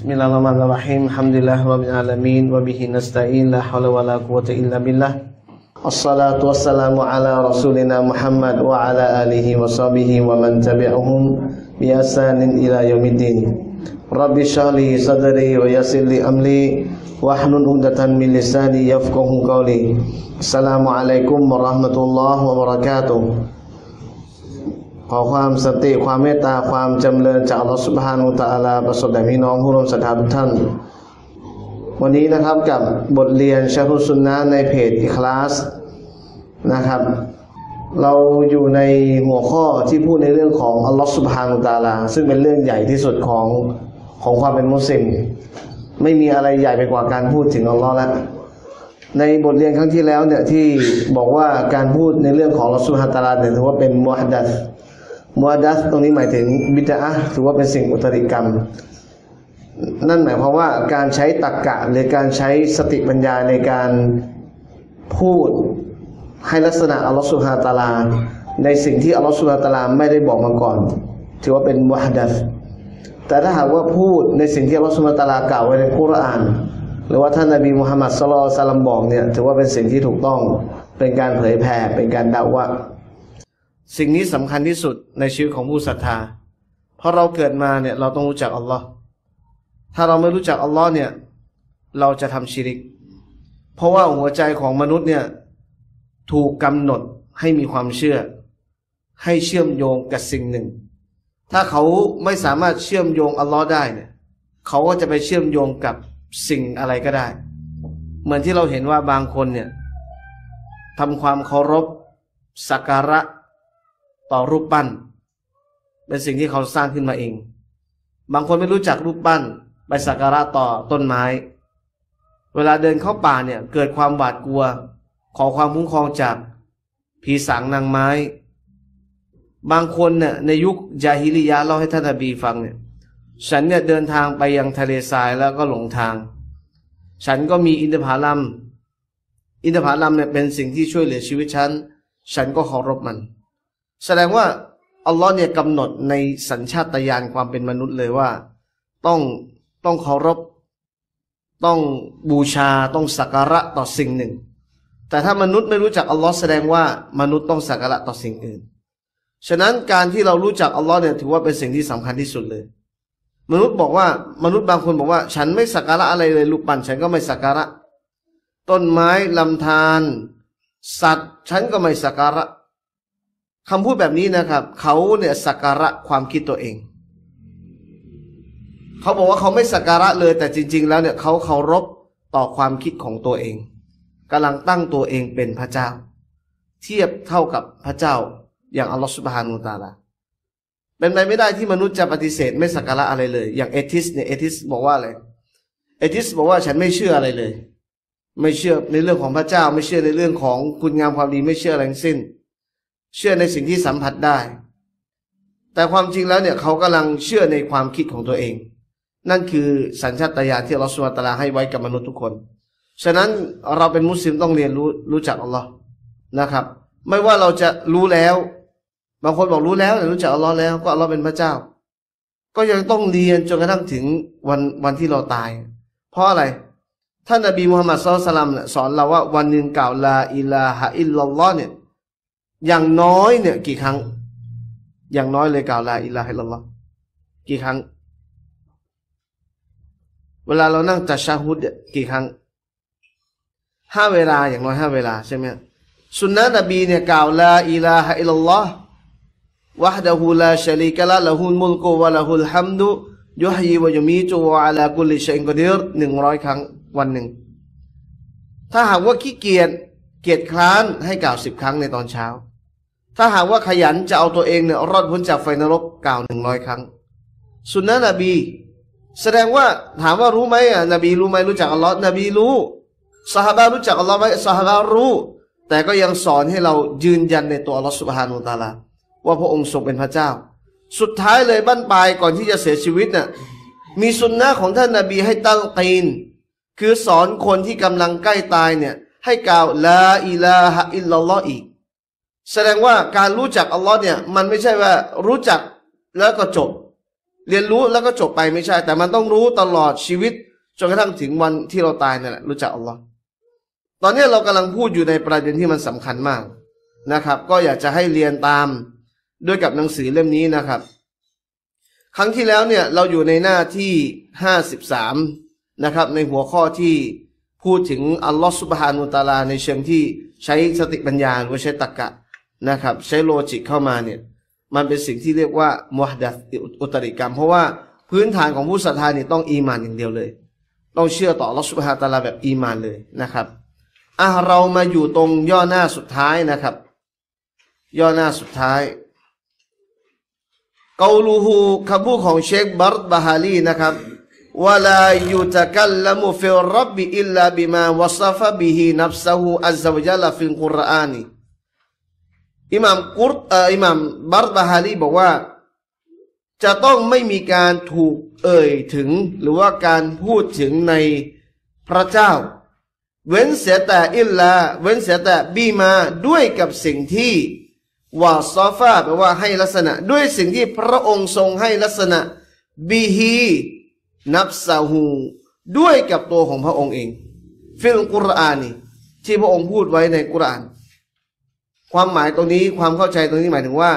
Bismillahirrahmanirrahim. Alhamdulillah rabbil alamin wa bihi nasta'in la haula wala quwata illa billah. Assalatu wassalamu ala rasulina Muhammad wa ala alihi wa sahbihi wa man tabi'ahum bi ihsanin ila yaumiddin. Rabbi syrahli sadri wa yassirli amli wahlul 'uqdatan min lisani yafqahu qawli. Assalamualaikum warahmatullahi wabarakatuh. ขอความสติ ความเมตตา ความจำเริญจากอัลลอฮฺสุบฮานุตะอาลาประสบแด่พี่น้องผู้ร่วมศรัทธาทุกท่าน วันนี้นะครับกับบทเรียนชาฮุสุนนะในเพจอิคลาสนะครับ เราอยู่ในหัวข้อที่พูดในเรื่องของอัลลอฮฺสุบฮานุตะอาลาซึ่งเป็นเรื่องใหญ่ที่สุดของของความเป็นมุสลิม ไม่มีอะไรใหญ่ไปกว่าการพูดถึงอัลลอฮ์แล้วในบทเรียนครั้งที่แล้วเนี่ยที่บอกว่าการพูดในเรื่องของอลอสุฮันตาลาเนี่ยถือว่าเป็นมุฮัดดัสมวดัสตรงนี้หมายถึงบิดาถือว่าเป็นสิ่งอุตริกรรม นั่นหมายความว่าการใช้ตรกกะหรือการใช้สติปัญญาในการพูดให้ลักษณะอัลลอฮฺสุฮาตาลาในสิ่งที่อัลลอฮฺสุฮาตาลาไม่ได้บอกมาก่อน ถือว่าเป็นมุวดัสแต่ถ้าหากว่าพูดในสิ่งที่อัลลอฮฺสุฮาตาลากล่าวไว้ในคุราน หรือว่าท่านนบีมุฮัมมัดสลลสลัมบอกเนี่ยถือว่าเป็นสิ่งที่ถูกต้องเป็นการเผยแผ่เป็นการดาวะสิ่งนี้สำคัญที่สุดในชีวิตของผู้ศรัทธา เพราะเราเกิดมาเนี่ยเราต้องรู้จักอัลลอฮ์ถ้าเราไม่รู้จักอัลลอฮ์เนี่ย เราจะทำชีริก เพราะว่าหัวใจของมนุษย์เนี่ย ถูกกำหนดให้มีความเชื่อ ให้เชื่อมโยงกับสิ่งหนึ่ง ถ้าเขาไม่สามารถเชื่อมโยงอัลลอฮ์ได้เนี่ย เขาก็จะไปเชื่อมโยงกับสิ่งอะไรก็ได้ เหมือนที่เราเห็นว่าบางคนเนี่ยทำความเคารพสักการะต่อรูปปั้น เป็นสิ่งที่เขาสร้างขึ้นมาเอง บางคนไม่รู้จักรูปปั้นไปสักการะต่อต้นไม้ เวลาเดินเข้าป่าเนี่ยเกิดความหวาดกลัว ขอความคุ้มครองจากผีสางนางไม้ บางคนเนี่ยในยุคยาฮิริยาเล่าให้ท่านอบีฟังเนี่ยฉันเนี่ยเดินทางไปยังทะเลทรายแล้วก็หลงทาง ฉันก็มีอินทผลัมอินทผลัมเนี่ยเป็นสิ่งที่ช่วยเหลือชีวิตฉันฉันก็เคารพมันแสดงว่าอัลลอฮ์เนี่ยกำหนดในสัญชาตญาณความเป็นมนุษย์เลยว่า ต้องต้องเคารพต้องบูชาต้องสักการะต่อสิ่งหนึ่ง แต่ถ้ามนุษย์ไม่รู้จักอัลลอฮ์แสดงว่ามนุษย์ต้องสักการะต่อสิ่งอื่นฉะนั้นการที่เรารู้จักอัลลอฮ์เนี่ยถือว่าเป็นสิ่งที่สำคัญที่สุดเลย มนุษย์บอกว่ามนุษย์บางคนบอกว่า ฉันไม่สักการะอะไรเลยลูกปั่น ฉันก็ไม่สักการะ ต้นไม้ลำธารสัตว์ ฉันก็ไม่สักการะคำพูดแบบนี้นะครับ เขาเนี่ยสักการะความคิดตัวเองเขาบอกว่าเขาไม่สักการะเลย แต่จริง ๆ แล้วเนี่ยเขาเคารพต่อความคิดของตัวเองกำลังตั้งตัวเองเป็นพระเจ้า เทียบเท่ากับพระเจ้า อย่างอัลลอฮฺสุบฮานูตาลาเป็นไปไม่ได้ที่มนุษย์จะปฏิเสธไม่สักการะอะไรเลย อย่างเอทิสเนี่ยเอทิสบอกว่าอะไรเอทิสบอกว่าฉันไม่เชื่ออะไรเลย ไม่เชื่อในเรื่องของพระเจ้าไม่เชื่อในเรื่องของคุณงามความดีไม่เชื่ออะไรทั้งสิ้นเชื่อในสิ่งที่สัมผัสได้ แต่ความจริงแล้วเนี่ยเขากำลังเชื่อในความคิดของตัวเอง นั่นคือสัญชาตญาณที่เราสวตาลาให้ไว้กับมนุษย์ทุกคน ฉะนั้นเราเป็นมุสลิมต้องเรียนรู้รู้จักอัลลอฮ์นะครับ ไม่ว่าเราจะรู้แล้ว บางคนบอกรู้แล้วรู้จักอัลลอฮ์แล้วก็อัลลอฮ์เป็นพระเจ้า ก็ยังต้องเรียนจนกระทั่งถึงวันวันที่เราตาย เพราะอะไร ท่านอบีมุฮัมมัดสุลตัลลัมสอนเราว่าวันหนึ่งกล่าวลาอิลาฮะอิลลอฮ์เนี่ยอย่างน้อยเนี่ยกี่ครั้ง อย่างน้อยเลยกล่าวลาอิลาฮิลลอฮกี่ครั้ง เวลาเรานั่งจัดชาฮุดกี่ครั้งห้าเวลา อย่างน้อยห้าเวลาใช่ไหมสุนนะนบีเนี่ยกล่าวลาอิลาฮิลลอฮ์วะฮดะฮูลาชาลิกะละละฮุลมุลกุวะละฮุลฮัมดุยุฮีวะยุมีจูวะลากุลิชัยกอดีรหนึ่งร้อยครั้ง วันหนึ่ง ถ้าหากว่าขี้เกียจเกียจคร้านให้กล่าวสิบครั้งในตอนเช้าถ้าหากว่าขยันจะเอาตัวเองเนี่ยรอดพ้นจากไฟนรกกล่าวหนึ่งร้อยครั้งสุนนะนบี แสดงว่าถามว่ารู้ไหมอ่ะ นบีรู้ไหมรู้จักอัลลอฮ์นบีรู้สหายรู้จักอัลลอฮ์ไหมสหายรู้ แต่ก็ยังสอนให้เรายืนยันในตัวอัลลอฮ์สุบฮานุตาลาว่าพระองค์ทรงเป็นพระเจ้า สุดท้ายเลยบั้นปลายก่อนที่จะเสียชีวิตน่ะมีสุนนะของท่านนาบีให้ตั้งตีนคือสอนคนที่กำลังใกล้ตายเนี่ย ให้กล่าวลาอิลาฮะอิลลัลลอฮ์อีกแสดงว่าการรู้จักอัลลอฮ์เนี่ยมันไม่ใช่ว่ารู้จักแล้วก็จบ เรียนรู้แล้วก็จบไปไม่ใช่ แต่มันต้องรู้ตลอดชีวิตจนกระทั่งถึงวันที่เราตายนั่นแหละรู้จักอัลลอฮ์ตอนนี้เรากำลังพูดอยู่ในประเด็นที่มันสำคัญมากนะครับ ก็อยากจะให้เรียนตามด้วยกับหนังสือเล่มนี้นะครับ ครั้งที่แล้วเนี่ยเราอยู่ในหน้าที่ห้าสิบสามนะครับ ในหัวข้อที่พูดถึงอัลลอฮ์สุบฮานุตาลา ในเชิงที่ใช้สติปัญญาหรือใช้ตรกะนะครับใช้โลจิกเข้ามาเนี่ยมันเป็นสิ่งที่เรียกว่ามุฮัดอุตริกรรม เพราะว่าพื้นฐานของผู้ศรัทธาเนี่ยต้อง อีมานอย่างเดียวเลย ต้องเชื่อต่อลัทธิพระตาลาแบบอีมานเลยนะครับอ่ะเรามาอยู่ตรงย่อหน้าสุดท้ายนะครับ ย่อหน้าสุดท้ายกาลูฮูคำพูดของเชคบัตบาฮาลีนะครับวลายูตะกัลละมุฟิรับบิอิลลาบิมาวัซฟะบิฮีนับซะฮูอัลซาวะจัลฟิลกุรอานีอิหม่ามกุรเอออิหม่ามบาร์บาฮาลีบอกว่า จะต้องไม่มีการถูกเอ่ย ถึง หรือว่าการพูดถึงในพระเจ้า เว้นเสียแต่อิลลา เว้นเสียแต่บีมาด้วยกับสิ่งที่วาซอฟาแปลว่าให้ลักษณะ ด้วยสิ่งที่พระองค์ทรงให้ลักษณะ บีฮี นับซาหูด้วยกับตัวของพระองค์เอง ฟิลกุรอานี่ที่พระองค์พูดไว้ในกุรอานความหมายตรงนี้ความเข้าใจตรงนี้ หมายถึงว่า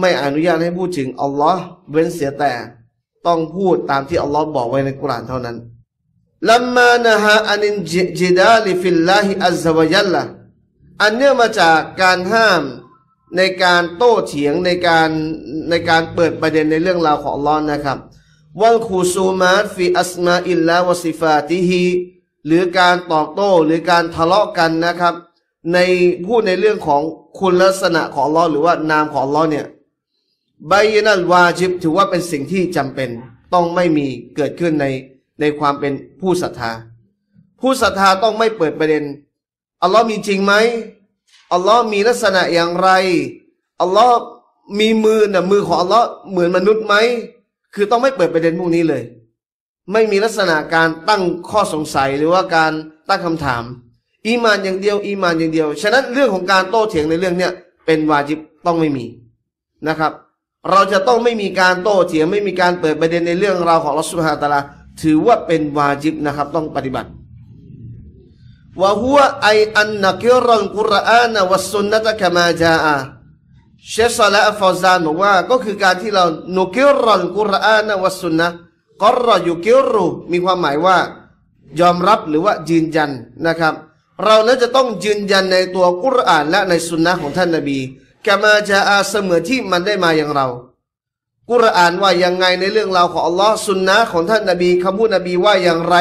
ไม่อนุญาตให้พูดถึง อัลลอฮ์เว้นเสียแต่ ต้องพูดตามที่อัลลอฮ์บอกไว้ในกุรานเท่านั้นลัมมานะฮะอันินจิดาลิฟิลลาฮิอัลซวยัลละอันเนื่องมาจากการห้ามในการโต้เถียงในการในการเปิดประเด็นในเรื่องราวของอัลลอฮ์นะครับวัลคูซูมาตฟีอัสมาอิลลาวสิฟาติฮีหรือการตอบโต้ หรือการทะเลาะกันนะครับในพูดในเรื่องของคุณลักษณะของลอหรือว่านามของลอเนี่ยบยนัลวาชิบถือว่าเป็นสิ่งที่จำเป็นต้องไม่มีเกิดขึ้นในในความเป็นผู้ศรัทธา ผู้ศรัทธาต้องไม่เปิดประเด็นอัลลอฮ์มีจริงไหมอัลลอฮ์มีลักษณะอย่างไรอัลลอฮ์มีมือน่ะมือของอัลลอฮ์เหมือนมนุษย์ไหมคือต้องไม่เปิดประเด็นพวกนี้เลย ไม่มีลักษณะการตั้งข้อสงสัยหรือว่าการตั้งคำถามอีมานอย่างเดียว อีมานอย่างเดียว ฉะนั้นเรื่องของการโต้เถียงในเรื่องเนี้ยเป็นวาจิบต้องไม่มีนะครับเราจะต้องไม่มีการโต้เถียงไม่มีการเปิดประเด็นในเรื่องราวของลอสุฮาตาลาถือว่าเป็นวาจิบนะครับต้องปฏิบัติวะฮุวไออันนักเรันกุรอานะวัสุนนะตะกามาจาอาเชฟซาละฟอซานบอกว่าก็คือการที่เรานุกิรันกุรอานวัสุนนะกอรอยุกิรุมีความหมายว่ายอมรับหรือว่ายืนยันนะครับเรานั้นจะต้องยืนยันในตัวกุรอาน และในสุนนะของท่านนาบีกามาจะอาเสมอที่มันได้มาอย่างเรา กุรอานว่ายังไงในเรื่องราวของอัลลอฮ์สุนนะของท่านนาบีคำพูดนบีว่าอย่างไร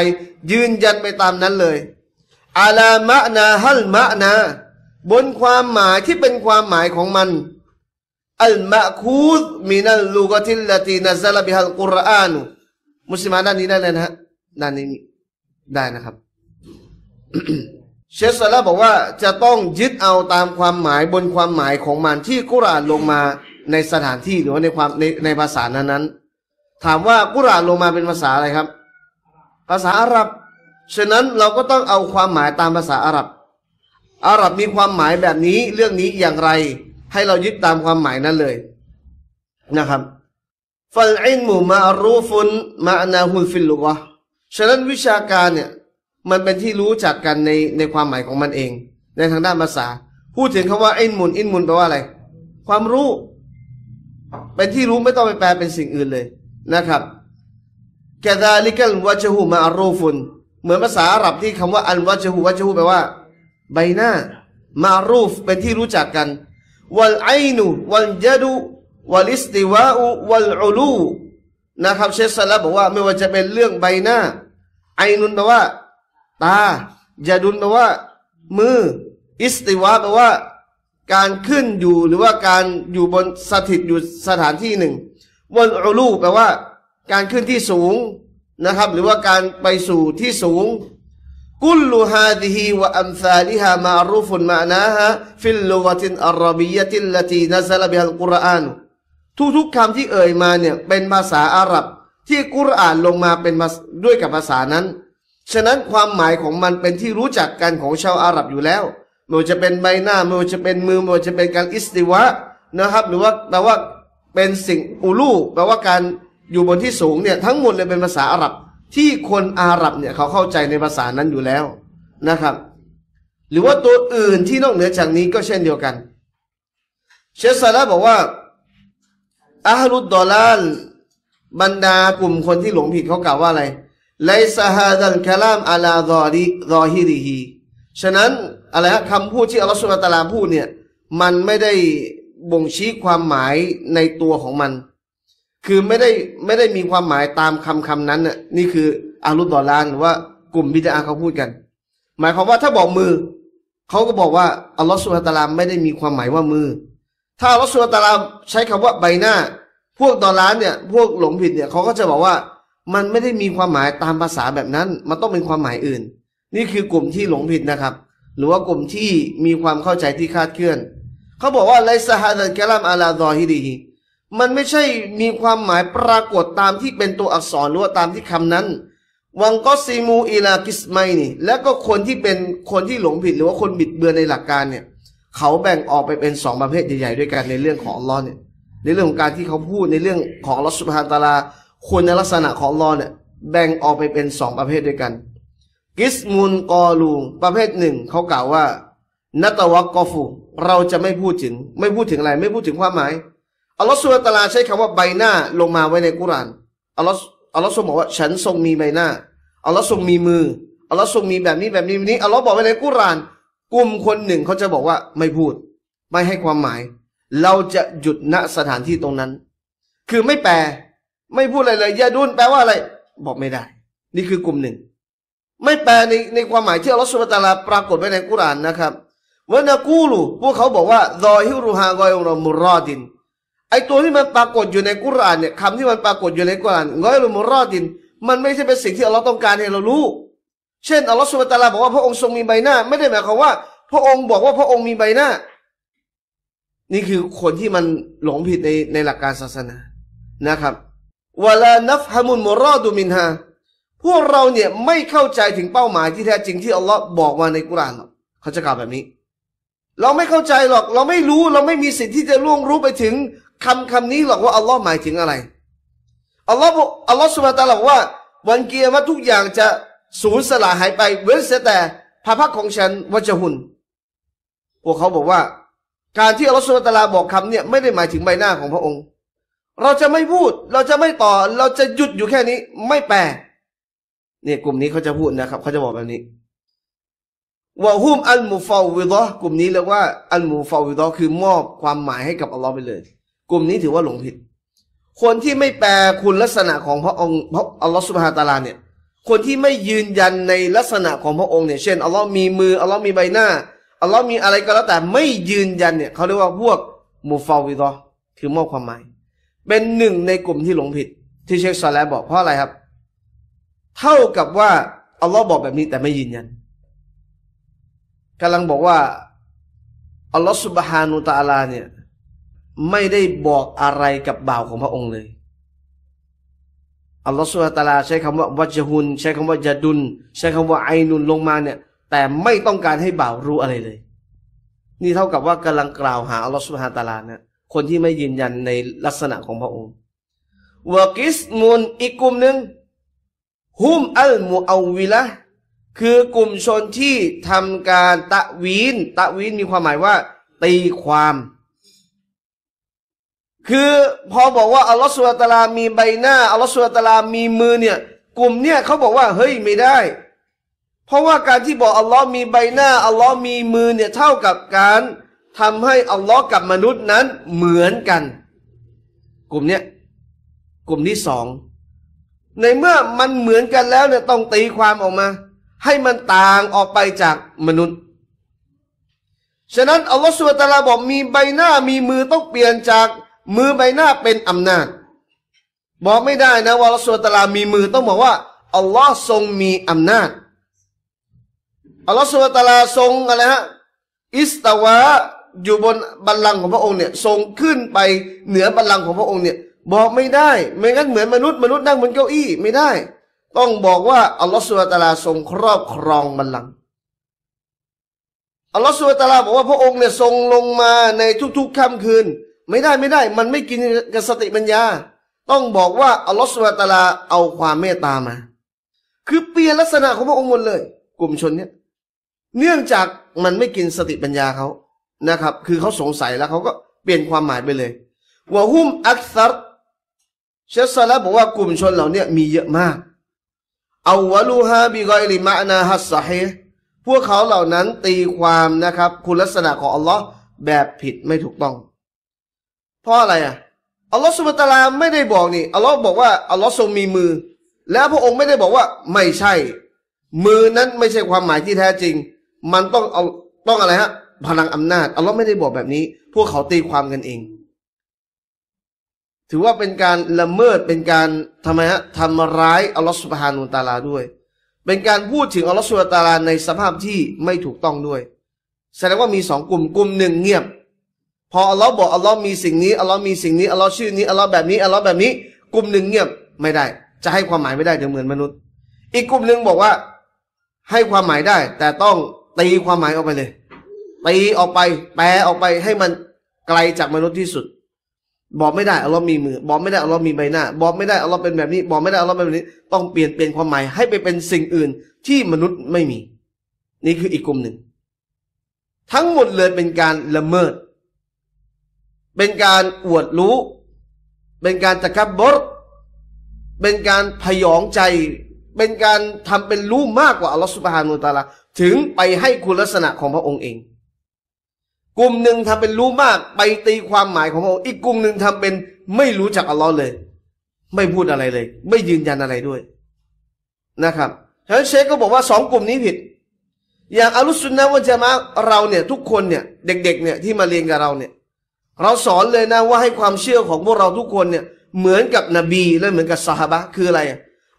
ยืนยันไปตามนั้นเลย อาลามะนาฮัลมะนาบนความหมายที่เป็นความหมายของมันอัลมะคูดมินัลลูกทิลลตีนัซลบิฮัลกุรอานมุสลิมานัานนี้ได้เลยนะฮะนั่นนี้ได้นะครับเชสซาลบอกว่า จะต้องยึดเอาตามความหมายบนความหมายของมันที่กุรานลงมาในสถานที่หรือว่าในความในในภาษานั้นนั้นถามว่ากุรานลงมาเป็นภาษาอะไรครับ ภาษาอาหรับ ฉะนั้นเราก็ต้องเอาความหมายตามภาษาอาหรับ อาหรับมีความหมายแบบนี้เรื่องนี้อย่างไร ให้เรายึดตามความหมายนั้นเลย นะครับฟัลอินมูมารูฟุนมานาฮุฟิลลุกะฉะนั้นวิชาการเนี่ยมันเป็นที่รู้จักกันในในความหมายของมันเอง ในทางด้านภาษาพูดถึงคำว่าอินมุน อินมุนแปลว่าอะไร ความรู้ เป็นที่รู้ไม่ต้องไปแปลเป็นสิ่งอื่นเลยนะครับกาดาลิกัลวัชฮูมาอารูฟุนเหมือนภาษาอาหรับที่คำว่า อันวัชฮูวัชฮูแปลว่า ใบหน้า มารูฟเป็นที่รู้จักกันวัลไอนูวัลยาดูวัลิสติวาอูวัลอูลูนะครับ เชสซาลาบอกว่าไม่ว่าจะเป็นเรื่องใบหน้า ไอนุนแปลว่าตายาดุลแปลว่ามืออิสติวะแปลว่า การขึ้นอยู่หรือว่าการอยู่บนสถิตอยู่สถานที่หนึ่งวนอลูแปลว่า การขึ้นที่สูงนะครับ หรือว่าการไปสู่ที่สูง กุลูฮาดีฮีวะอัมซาลิฮามารูฟุนมานาฮะฟิลลูวตินอัลรบียะติละตีนัซลบิฮัลกุรอาน ทุกๆคำที่เอ่ยมาเนี่ยเป็นภาษาอาหรับ ที่กุรอานลงมาเป็นด้วยกับภาษานั้นฉะนั้นความหมายของมันเป็นที่รู้จักกันของชาวอาหรับอยู่แล้ว ไม่ว่าจะเป็นใบหน้า ไม่ว่าจะเป็นมือ ไม่ว่าจะเป็นการอิสติวะนะครับ หรือว่าแปลว่าเป็นสิ่งอูลู แปลว่าการอยู่บนที่สูงเนี่ยทั้งหมดเลยเป็นภาษาอาหรับที่คนอาหรับเนี่ยเขาเข้าใจในภาษานั้นอยู่แล้วนะครับ หรือว่าตัวอื่นที่นอกเหนือจากนี้ก็เช่นเดียวกัน เชสซาลาบอกว่าอาฮุดดอลาลบรรดา กลุ่มคนที่หลงผิดเขากล่าวว่าอะไรไลซาฮาดันคาลามอาลาดอริดอฮิริฮี ฉะนั้นอะไรฮะคำพูดที่อัลลอฮฺสุลตาลาพูดเนี่ยมันไม่ได้บ่งชี้ความหมายในตัวของมัน คือไม่ได้ไม่ได้มีความหมายตามคำคำนั้นน่ะนี่คืออาลุดอลานหรือว่า กลุ่มบิดาเขาพูดกัน หมายความว่าถ้าบอกมือ เขาก็บอกว่าอัลลอฮฺสุลตาลาไม่ได้มีความหมายว่ามือ ถ้าอัลลอฮฺสุลตาลาใช้คำว่าใบหน้าพวกดอลานเนี่ยพวกหลงผิดเนี่ยเขาก็จะบอกว่ามันไม่ได้มีความหมายตามภาษาแบบนั้น มันต้องเป็นความหมายอื่น นี่คือกลุ่มที่หลงผิดนะครับ หรือว่ากลุ่มที่มีความเข้าใจที่คาดเคลื่อน เขาบอกว่าไลซาฮาดกะลามอาลาดอฮิดี มันไม่ใช่มีความหมายปรากฏตามที่เป็นตัวอักษรหรือว่าตามที่คำนั้น วังก็ซีมูอีลากิสไมนี่ และก็คนที่เป็นคนที่หลงผิดหรือว่าคนบิดเบือนในหลักการเนี่ย เขาแบ่งออกไปเป็นสองประเภทใหญ่ ๆ ด้วยกันในเรื่องของอัลลอฮ์เนี่ย ในเรื่องของการที่เขาพูดในเรื่องของอัลลอฮ์สุบฮานตาลาคุณลักษณะของลอเนี่ยแบ่งออกไปเป็นสองประเภทด้วยกัน กิสมุนกอลูประเภทหนึ่งเขากล่าวว่านัตวักกอฟูเราจะไม่พูดถึง ไม่พูดถึงอะไรไม่พูดถึงความหมายอัลลอฮฺสุลตาลาใช้คำว่าใบหน้าลงมาไว้ในกุรานอัลลอฮฺอัลลอฮฺทรงบอกว่าฉันทรงมีใบหน้าอัลลอฮฺทรงมีมืออัลลอฮฺทรงมีแบบนี้แบบนี้แบบนี้อัลลอฮฺบอกไว้ในกุรานกลุ่มคนหนึ่งเขาจะบอกว่า ไม่พูด ไม่ให้ความหมาย เราจะหยุดณสถานที่ตรงนั้น คือไม่แปลไม่พูดอะไรเลยยาดุนแปลว่าอะไรบอกไม่ได้ นี่คือกลุ่มหนึ่ง ไม่แปลในในความหมายที่อัลลอฮฺสุบตาลาปรากฏไว้ในกุรานนะครับเวนากูลู พวกเขาบอกว่าดอยฮิรุฮากอยองรมุรอดิน ไอตัวที่มันปรากฏอยู่ในกุรานเนี่ยคำที่มันปรากฏอยู่ในกุรานกอยองมุรอดิน มันไม่ใช่เป็นสิ่งที่อัลลอฮ์ต้องการให้เรารู้เช่นอัลลอฮฺสุบตาลาบอกว่าพระองค์ทรงมีใบหน้า ไม่ได้หมายความว่า พระองค์บอกว่าพระองค์มีใบหน้า นี่คือคนที่มันหลงผิดในในหลักการศาสนานะครับวลานัฟฮามุนมรอดูมินฮา พวกเราเนี่ยไม่เข้าใจถึงเป้าหมายที่แท้จริงที่อัลลอฮ์บอกมาในกุรานหรอกเขาจะกล่าวแบบนี้ เราไม่เข้าใจหรอก เราไม่รู้เราไม่มีสิทธิ์ที่จะล่วงรู้ไปถึงคำคำนี้หรอกว่าอัลลอฮ์หมายถึงอะไรอัลลอฮ์บอกอัลลอฮ์สุบะตาลบอกว่าวันเกียร์มาทุกอย่างจะสูญสลายหายไปเว้นแต่พระพักของฉันวจหุน พวกเขาบอกว่า การที่อัลลอฮ์สุบะตาลาบอกคำเนี่ยไม่ได้หมายถึงใบหน้าของพระองค์เราจะไม่พูด เราจะไม่ต่อ เราจะหยุดอยู่แค่นี้ ไม่แปล เนี่ยกลุ่มนี้เขาจะพูดนะครับ เขาจะบอกแบบนี้ว่าฮุมอัลมูฟาวิดอกลุ่มนี้เรียกว่า อัลมูฟาวิดอคือมอบความหมายให้กับอัลลอฮ์ไปเลย กลุ่มนี้ถือว่าหลงผิดคนที่ไม่แปลคุณลักษณะของพระองค์พระอัลลอฮ์สุบฮาตาลาเนี่ย คนที่ไม่ยืนยันในลักษณะของพระองค์เนี่ย เช่นอัลลอฮ์มีมืออัลลอฮ์มีใบหน้าอัลลอฮ์มีอะไรก็แล้วแต่ ไม่ยืนยันเนี่ยเขาเรียกว่าพวกมูฟาวิดอคือมอบความหมายเป็นหนึ่งในกลุ่มที่หลงผิด ที่เชคซอลแลบอกเพราะอะไรครับ เท่ากับว่า อัลลอฮ์บอกแบบนี้แต่ไม่ยืนยันกำลังบอกว่าอัลลอฮ์สุบฮานุตะอาลาเนี่ยไม่ได้บอกอะไรกับบ่าวของพระองค์เลยอัลลอฮ์สุบฮานตะลาใช้คำว่าวัจฮุนใช้คำว่าจาดุนใช้คำว่าไอนุนลงมาเนี่ย แต่ไม่ต้องการให้บ่าวรู้อะไรเลย นี่เท่ากับว่ากำลังกล่าว หาอัลลอฮ์สุบฮานตะลาเนี่ยคนที่ไม่ยืนยันในลักษณะของพระองค์วกิส มุน อีกกลุ่มหนึ่งฮุมอัลมูอาวิละคือกลุ่มชนที่ทำการตะวีนตะวีนมีความหมายว่า ตีความ คือพอบอกว่าอัลลอฮฺสุลตารามีใบหน้า อัลลอฮฺสุลตารามีมือเนี่ย กลุ่มเนี่ยเขาบอกว่าเฮ้ยไม่ได้ เพราะว่าการที่บอกอัลลอฮ์มีใบหน้า อัลลอฮ์มีมือเนี่ยเท่ากับการทำให้อัลลอฮ์กับมนุษย์นั้นเหมือนกัน กลุ่มเนี้ย กลุ่มที่สองในเมื่อมันเหมือนกันแล้วเนี่ยต้องตีความออกมา ให้มันต่างออกไปจากมนุษย์ ฉะนั้นอัลลอฮ์สุลตาราบอกมีใบหน้ามีมือต้องเปลี่ยนจาก มือใบหน้าเป็นอำนาจ บอกไม่ได้นะว่าอัลลอฮ์สุลตารามีมือต้องบอกว่าอัลลอฮ์ทรงมีอำนาจอัลลอฮ์สุลตาราทรงอะไรฮะอิสตาวะอยู่บนบัลลังก์ของพระองค์เนี่ย ทรงขึ้นไปเหนือบัลลังก์ของพระองค์เนี่ย บอกไม่ได้ไม่งั้นเหมือนมนุษย์มนุษย์นั่งบนเก้าอี้ไม่ได้ ต้องบอกว่าอัลลอฮฺสุลตาราทรงครอบครองบัลลังก์อัลลอฮฺสุลตาราบอกว่าพระองค์เนี่ยทรงลงมาในทุกๆค่ำคืน ไม่ได้ไม่ได้ มันไม่กินกับสติปัญญา ต้องบอกว่าอัลลอฮฺสุลตาราเอาความเมตตามา คือเปลี่ยนลักษณะของพระองค์หมดเลย กลุ่มชนเนี่ย เนื่องจากมันไม่กินสติปัญญาเขานะครับคือเขาสงสัยแล้วเขาก็เปลี่ยนความหมายไปเลยวะฮุมอักซัรเชสซาลาบอกว่ากลุ่มชนเหล่านี้มีเยอะมาก เอาวะลูฮาบิกอยลิมะนาฮัสซาฮพวกเขาเหล่านั้นตีความนะครับ คุณลักษณะของอัลลอฮ์แบบผิดไม่ถูกต้อง เพราะอะไรอ่ะ อัลลอฮ์สุบตาลาไม่ได้บอกนี่ อัลลอฮ์บอกว่าอัลลอฮ์ทรงมีมือ แล้วพระองค์ไม่ได้บอกว่า ไม่ใช่ มือนั้นไม่ใช่ความหมายที่แท้จริง มันต้องเอาต้องอะไรฮะพลังอำนาจอัลลอฮ์ไม่ได้บอกแบบนี้ พวกเขาตีความกันเอง ถือว่าเป็นการละเมิดเป็นการทำไมฮะทำร้ายอัลลอฮ์สุบฮานุตาลาด้วย เป็นการพูดถึงอัลลอฮ์สุบฮานุตาลาในสภาพที่ไม่ถูกต้องด้วย แสดงว่ามีสองกลุ่มกลุ่มหนึ่งเงียบ พออัลลอฮ์บอกอัลลอฮ์มีสิ่งนี้อัลลอฮ์มีสิ่งนี้อัลลอฮ์ชื่อ นี้อัลลอฮ์แบบนี้อัลลอฮ์แบบนี้ กลุ่มหนึ่งเงียบไม่ได้ จะให้ความหมายไม่ได้เดเหมือนมนุษย์ อีกกลุ่มหนึ่งบอกว่า ให้ความหมายได้ แต่ต้องตีความหมายออกไปเลยตีออกไป แปลออกไป ให้มันไกลจากมนุษย์ที่สุด บอกไม่ได้อัลลอฮ์มีมือ บอกไม่ได้อัลลอฮ์มีใบหน้า บอกไม่ได้อัลลอฮ์เป็นแบบนี้ บอกไม่ได้อัลลอฮ์เป็นแบบนี้ ต้องเปลี่ยนเปลี่ยนความหมายให้ไปเป็นสิ่งอื่นที่มนุษย์ไม่มี นี่คืออีกกลุ่มหนึ่ง ทั้งหมดเลยเป็นการละเมิด เป็นการอวดรู้ เป็นการตะกับบดเป็นการพยองใจ เป็นการทำเป็นรู้มากกว่าอัลลอฮ์สุบฮานุตาลา ถึงไปให้คุณลักษณะของพระองค์เองกลุ่มหนึ่งทำเป็นรู้มากไปตีความหมายของพระองค์ อีกกลุ่มหนึ่งทำเป็นไม่รู้จักอัลลอฮ์เลย ไม่พูดอะไรเลย ไม่ยืนยันอะไรด้วย นะครับฉะนั้นเชคก็บอกว่าสองกลุ่มนี้ผิดอย่างอัลุสุนนะวัจมะเราเนี่ย ทุกคนเนี่ย เด็ก ๆ เนี่ยที่มาเรียนกับเราเนี่ย เราสอนเลยนะว่าให้ความเชื่อของพวกเราทุกคนเนี่ย เหมือนกับนบีและเหมือนกับสหบะคืออะไร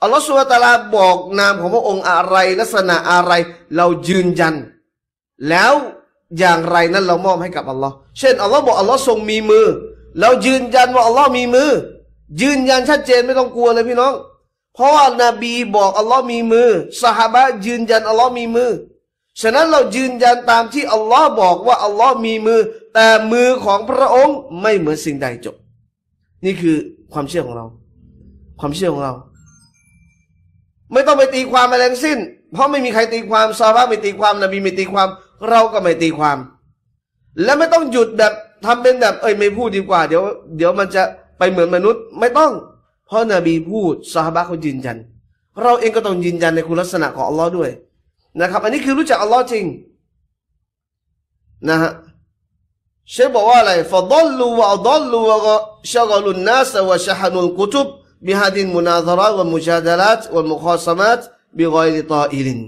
อัลลอฮฺสุลตาลาบอกนามของพระองค์อะไร ลักษณะอะไร เรายืนยันแล้วอย่างไรนั้นเรามอบให้กับอัลลอฮ์เช่นอัลลอฮ์บอกอัลลอฮ์ทรงมีมือเรายืนยันว่าอัลลอฮ์มีมือ ยืนยันชัดเจนไม่ต้องกลัวเลยพี่น้อง เพราะว่านาบีบอกอัลลอฮ์มีมือสหายยืนยันอัลลอฮ์มีมือฉะนั้นเรายืนยันตามที่อัลลอฮ์บอกว่าอัลลอฮ์มีมือ แต่มือของพระองค์ไม่เหมือนสิ่งใดจบนี่คือความเชื่อของเรา ความเชื่อของเรา ไม่ต้องไปตีความอะไรทั้งสิ้น เพราะไม่มีใครตีความซาบะไม่ตีความนบีไม่ตีความเราก็ไม่ตีความ และไม่ต้องหยุดแบบทำเป็นแบบ เอ้ยไม่พูดดีกว่าเดี๋ยว เดี๋ยวมันจะไปเหมือนมนุษย์ ไม่ต้อง เพราะนาบีพูดซาฮาบะเขายืนยัน เราเองก็ต้องยืนยันในคุณลักษณะของอัลลอฮ์ด้วยนะครับ อันนี้คือรู้จักอัลลอฮ์จริง นะฮะ เชฟบอกว่าอะไรฟดลลูวะดลลูวะชกลุนนาสวะชฮนุลกุตุบฮดนมุนาซาระวะมุชาดะล م ตวะมุคอ ا ل م خ ا ص م ا ت ต غ ออิลิน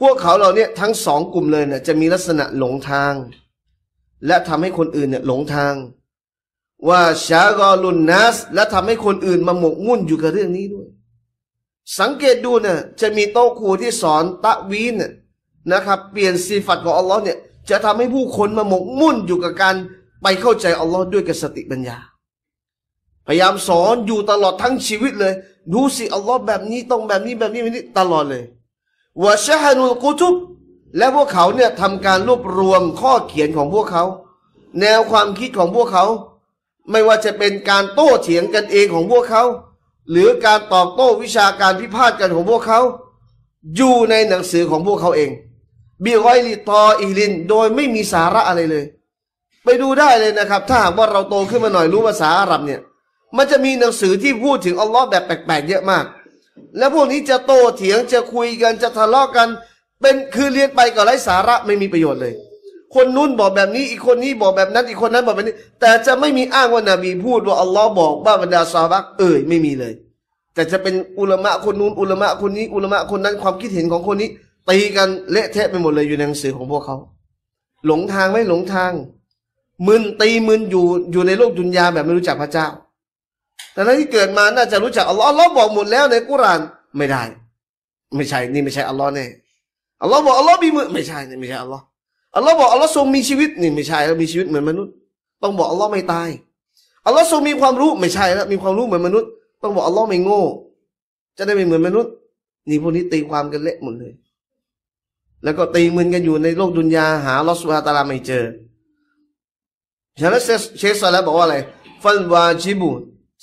พวกเขาเราเนี่ยทั้งสองกลุ่มเลยเนี่ยจะมีลักษณะหลงทาง และทำให้คนอื่นเนี่ยหลงทาง ว่าชากอลุนนัสและทำให้คนอื่นมาหมกมุ่นอยู่กับเรื่องนี้ด้วย สังเกตดูเนี่ยจะมีโต๊ะครูที่สอนตะวีนนะครับ เปลี่ยนสีฟัดของอัลลอฮ์เนี่ยจะทำให้ผู้คนมาหมกมุ่นอยู่กับการไปเข้าใจอัลลอฮ์ด้วยกับสติปัญญา พยายามสอนอยู่ตลอดทั้งชีวิตเลย ดูสิอัลลอฮ์แบบนี้ต้องแบบนี้แบบนี้แบบนี้ ตลอดเลยวะชะฮนุลกุตุบและพวกเขาเนี่ยทำการรวบรวมข้อเขียนของพวกเขา แนวความคิดของพวกเขา ไม่ว่าจะเป็นการโต้เถียงกันเองของพวกเขา หรือการตอบโต้วิชาการพิพาทกันของพวกเขา อยู่ในหนังสือของพวกเขาเองบิรอลิตออีลิน โดยไม่มีสาระอะไรเลย ไปดูได้เลยนะครับ ถ้าหากว่าเราโตขึ้นมาหน่อยรู้ภาษาอาหรับเนี่ยมันจะมีหนังสือที่พูดถึงอัลลอฮ์แบบแปลกๆเยอะมากแล้วพวกนี้จะโตเถียงจะคุยกันจะทะเลาะกัน เป็นคือเรียนไปก็ไร้สาระไม่มีประโยชน์เลย คนนู้นบอกแบบนี้อีกคนนี้บอกแบบนั้นอีกคนนั้นบอกแบบนี้ แต่จะไม่มีอ้างว่านาบีพูดว่าอัลลอฮ์บอกบ้าบรรดาซาบักเอ่ยไม่มีเลย แต่จะเป็นอุลมะคนนู้นอุลมะคนนี้อุลมะคนนั้นความคิดเห็นของคนนี้ตีกันเละเทะไปหมดเลยอยู่ในหนังสือของพวกเขา หลงทางไม่หลงทาง มึนตีมึนอยู่อยู่ในโลกดุนยาแบบไม่รู้จักพระเจ้าแต่นันที่เกิดมาน่าจะรู้จักอัลลอฮ์อัลลอฮ์บอกหมดแล้ว ในกุรานไม่ได้ ไม่ใช่นี่ไม่ใช่อัลลอฮ์แน่อัลลอฮ์บอกอัลลอฮ์มีมือไม่ใช่นี่ไม่ใช่อัลลอฮ์อัลลอฮ์บอกอัลลอฮ์ทรงมีชีวิตนี่ไม่ใช่แล้วมีชีวิตเหมือนมนุษย์ ต้องบอกอัลลอฮ์ไม่ตายอัลลอฮ์ทรงมีความรู้ไม่ใช่ แล้วมีความรู้เหมือนมนุษย์ ต้องบอกอัลลอฮ์ไม่โง่ จะได้ไม่เหมือนมนุษย์นี่พวกนี้ตีความกันเละหมดเลย แล้วก็ตีมืนกันอยู่ในโลกดุนยาหาลอสุฮาตาลาไม่เจอฉะนั้นเชสซาลแล้วบอกว่าอะไรฟันวาชิบุ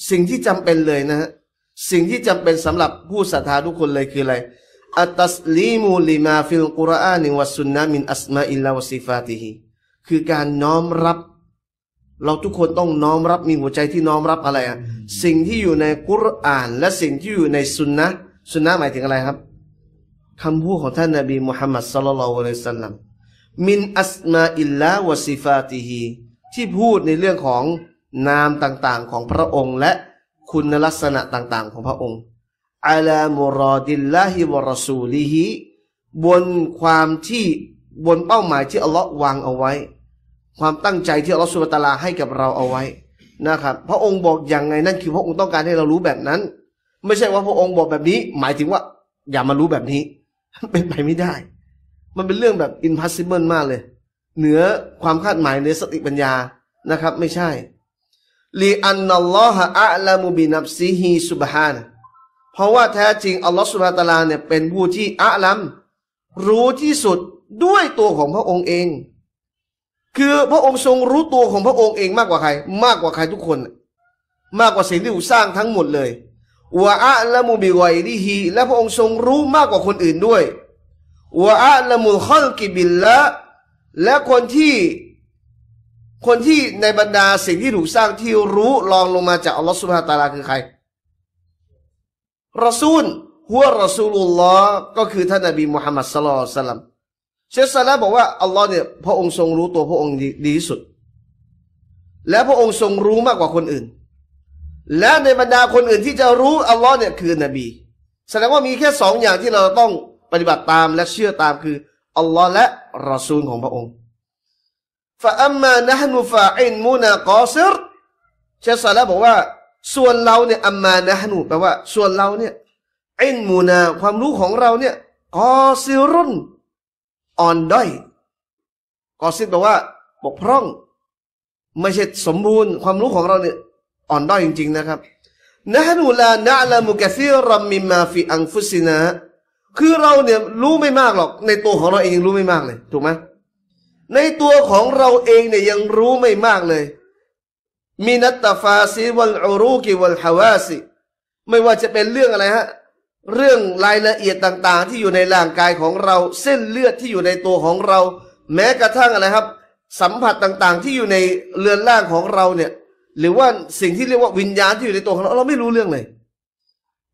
สิ่งที่จำเป็นเลยนะฮะ สิ่งที่จำเป็นสำหรับผู้ศรัทธาทุกคนเลยคืออะไร อัตสลีมูลิมาฟิลกุรอานิวัสุนนะมิน อัสมาอิลลาวสิฟาติฮีคือการน้อมรับ เราทุกคนต้องน้อมรับมีหัวใจที่น้อมรับอะไรอ่ะ สิ่งที่อยู่ในกุรอาน และสิ่งที่อยู่ในสุนนะสุนนะหมายถึงอะไรครับคำพูดของท่านนบีมุฮัมมัดสัลลัลลอฮุอะลัยฮิสสลัม มินอัสมาอิลลาวสิฟาติฮีที่พูดในเรื่องของนามต่างๆของพระองค์และคุณลักษณะต่างๆ ของพระองค์อัลามุรอดิลลาฮิวรอซูลิฮิบนความที่บนเป้าหมายที่อัลลอฮ์วางเอาไว้ ความตั้งใจที่อัลลอฮ์สุบตาลาให้กับเราเอาไว้นะครับ พระองค์บอกอย่างไงนั่นคือพระองค์ต้องการให้เรารู้แบบนั้น ไม่ใช่ว่าพระองค์บอกแบบนี้ หมายถึงว่า อย่ามารู้แบบนี้เป็นไปไม่ได้ มันเป็นเรื่องแบบ impossible มากเลยเหนือความคาดหมายเหนือสติปัญญานะครับ ไม่ใช่ลีอันนัลลอฮะอัลลมุบินับซีฮีสุบฮาน เพราะว่าแท้จริงอัลลอฮฺสุบฮานตาลาเนี่ยเป็นผู้ที่อัลัมรู้ที่สุดด้วยตัวของพระองค์เอง คือพระองค์ทรงรู้ตัวของพระองค์เองมากกว่าใครมากกว่าใครทุกคน มากกว่าสิ่งที่ถูกสร้างทั้งหมดเลยวะอัลลมุบิไวดีฮีและพระองค์ทรงรู้มากกว่าคนอื่นด้วยวะอัลลมุลขลกิบิลละและคนที่คนที่ในบรรดาสิ่งที่ถูกสร้างที่รู้รองลงมาจากอัลลอฮฺสุบฮานตาลาคือใครรอซูลหัวรอซูลุลลอฮ์ก็คือท่านนบีมุฮัมมัดสลอสลัมเชสซาลาบอกว่าอัลลอฮ์เนี่ยพระองค์ทรงรู้ตัวพระองค์ดีที่สุด และพระองค์ทรงรู้มากกว่าคนอื่น และในบรรดาคนอื่นที่จะรู้อัลลอฮ์เนี่ยคือนบีแสดงว่ามีแค่สองอย่างที่เราต้องปฏิบัติตามและเชื่อตามคืออัลลอฮ์และรอซูลของพระองค์ฟะอัมมานะฮนุฟาอินมูนากอซิรเชสซาลาบอกว่า ส่วนเราเนี่ยอัมมานะฮนุแปลว่า ส่วนเราเนี่ยอินมูนาความรู้ของเราเนี่ยกอซิรุนอ่อนด้อยกอซิรแปลว่า บกพร่องไม่ใช่สมบูรณ์ ความรู้ของเรา เนี่ยอ่อนด้อยจริงๆนะครับนะฮนุลานะลามุกะซีรัมมิมาฟิอังฟุสินะคือเราเนี่ยรู้ไม่มากหรอก ในตัวของเราเองรู้ไม่มากเลย ถูกไหมในตัวของเราเองเนี่ยยังรู้ไม่มากเลย มีนัตตฟาซีวันอูรูกิวันฮาวาซิไม่ว่าจะเป็นเรื่องอะไรฮะ เรื่องรายละเอียดต่างๆที่อยู่ในร่างกายของเรา เส้นเลือดที่อยู่ในตัวของเรา แม้กระทั่งอะไรครับ สัมผัสต่างๆที่อยู่ในเรือนร่างของเราเนี่ย หรือว่าสิ่งที่เรียกว่าวิญญาณที่อยู่ในตัวของเราเราไม่รู้เรื่องเลย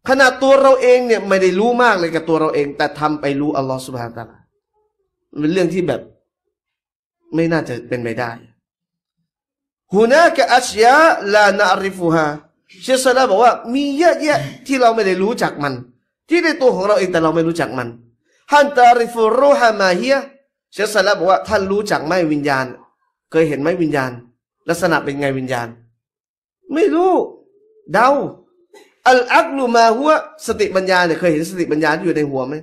ขนาดตัวเราเองเนี่ยไม่ได้รู้มากเลยกับตัวเราเอง แต่ทำไปรู้อัลลอฮฺสุบฮานตะลาเป็นเรื่องที่แบบไม่น่าจะเป็นไปได้หูนากอัชยาลานาริฟูฮาเชสลาบอกว่า มีเยอะแยะ ที่เราไม่ได้รู้จักมัน ที่ในตัวของเราเองแต่เราไม่รู้จักมันฮันตาริฟูรูฮามาเฮียเชสลาบอกว่า ท่านรู้จักไหมวิญญาณ เคยเห็นไหมวิญญาณ ลักษณะเป็นไงวิญญาณ ไม่รู้ เดาอัลอักลูมาหัวสติปัญญาเนี่ยเคยเห็นสติปัญญาอยู่ในหัวไหม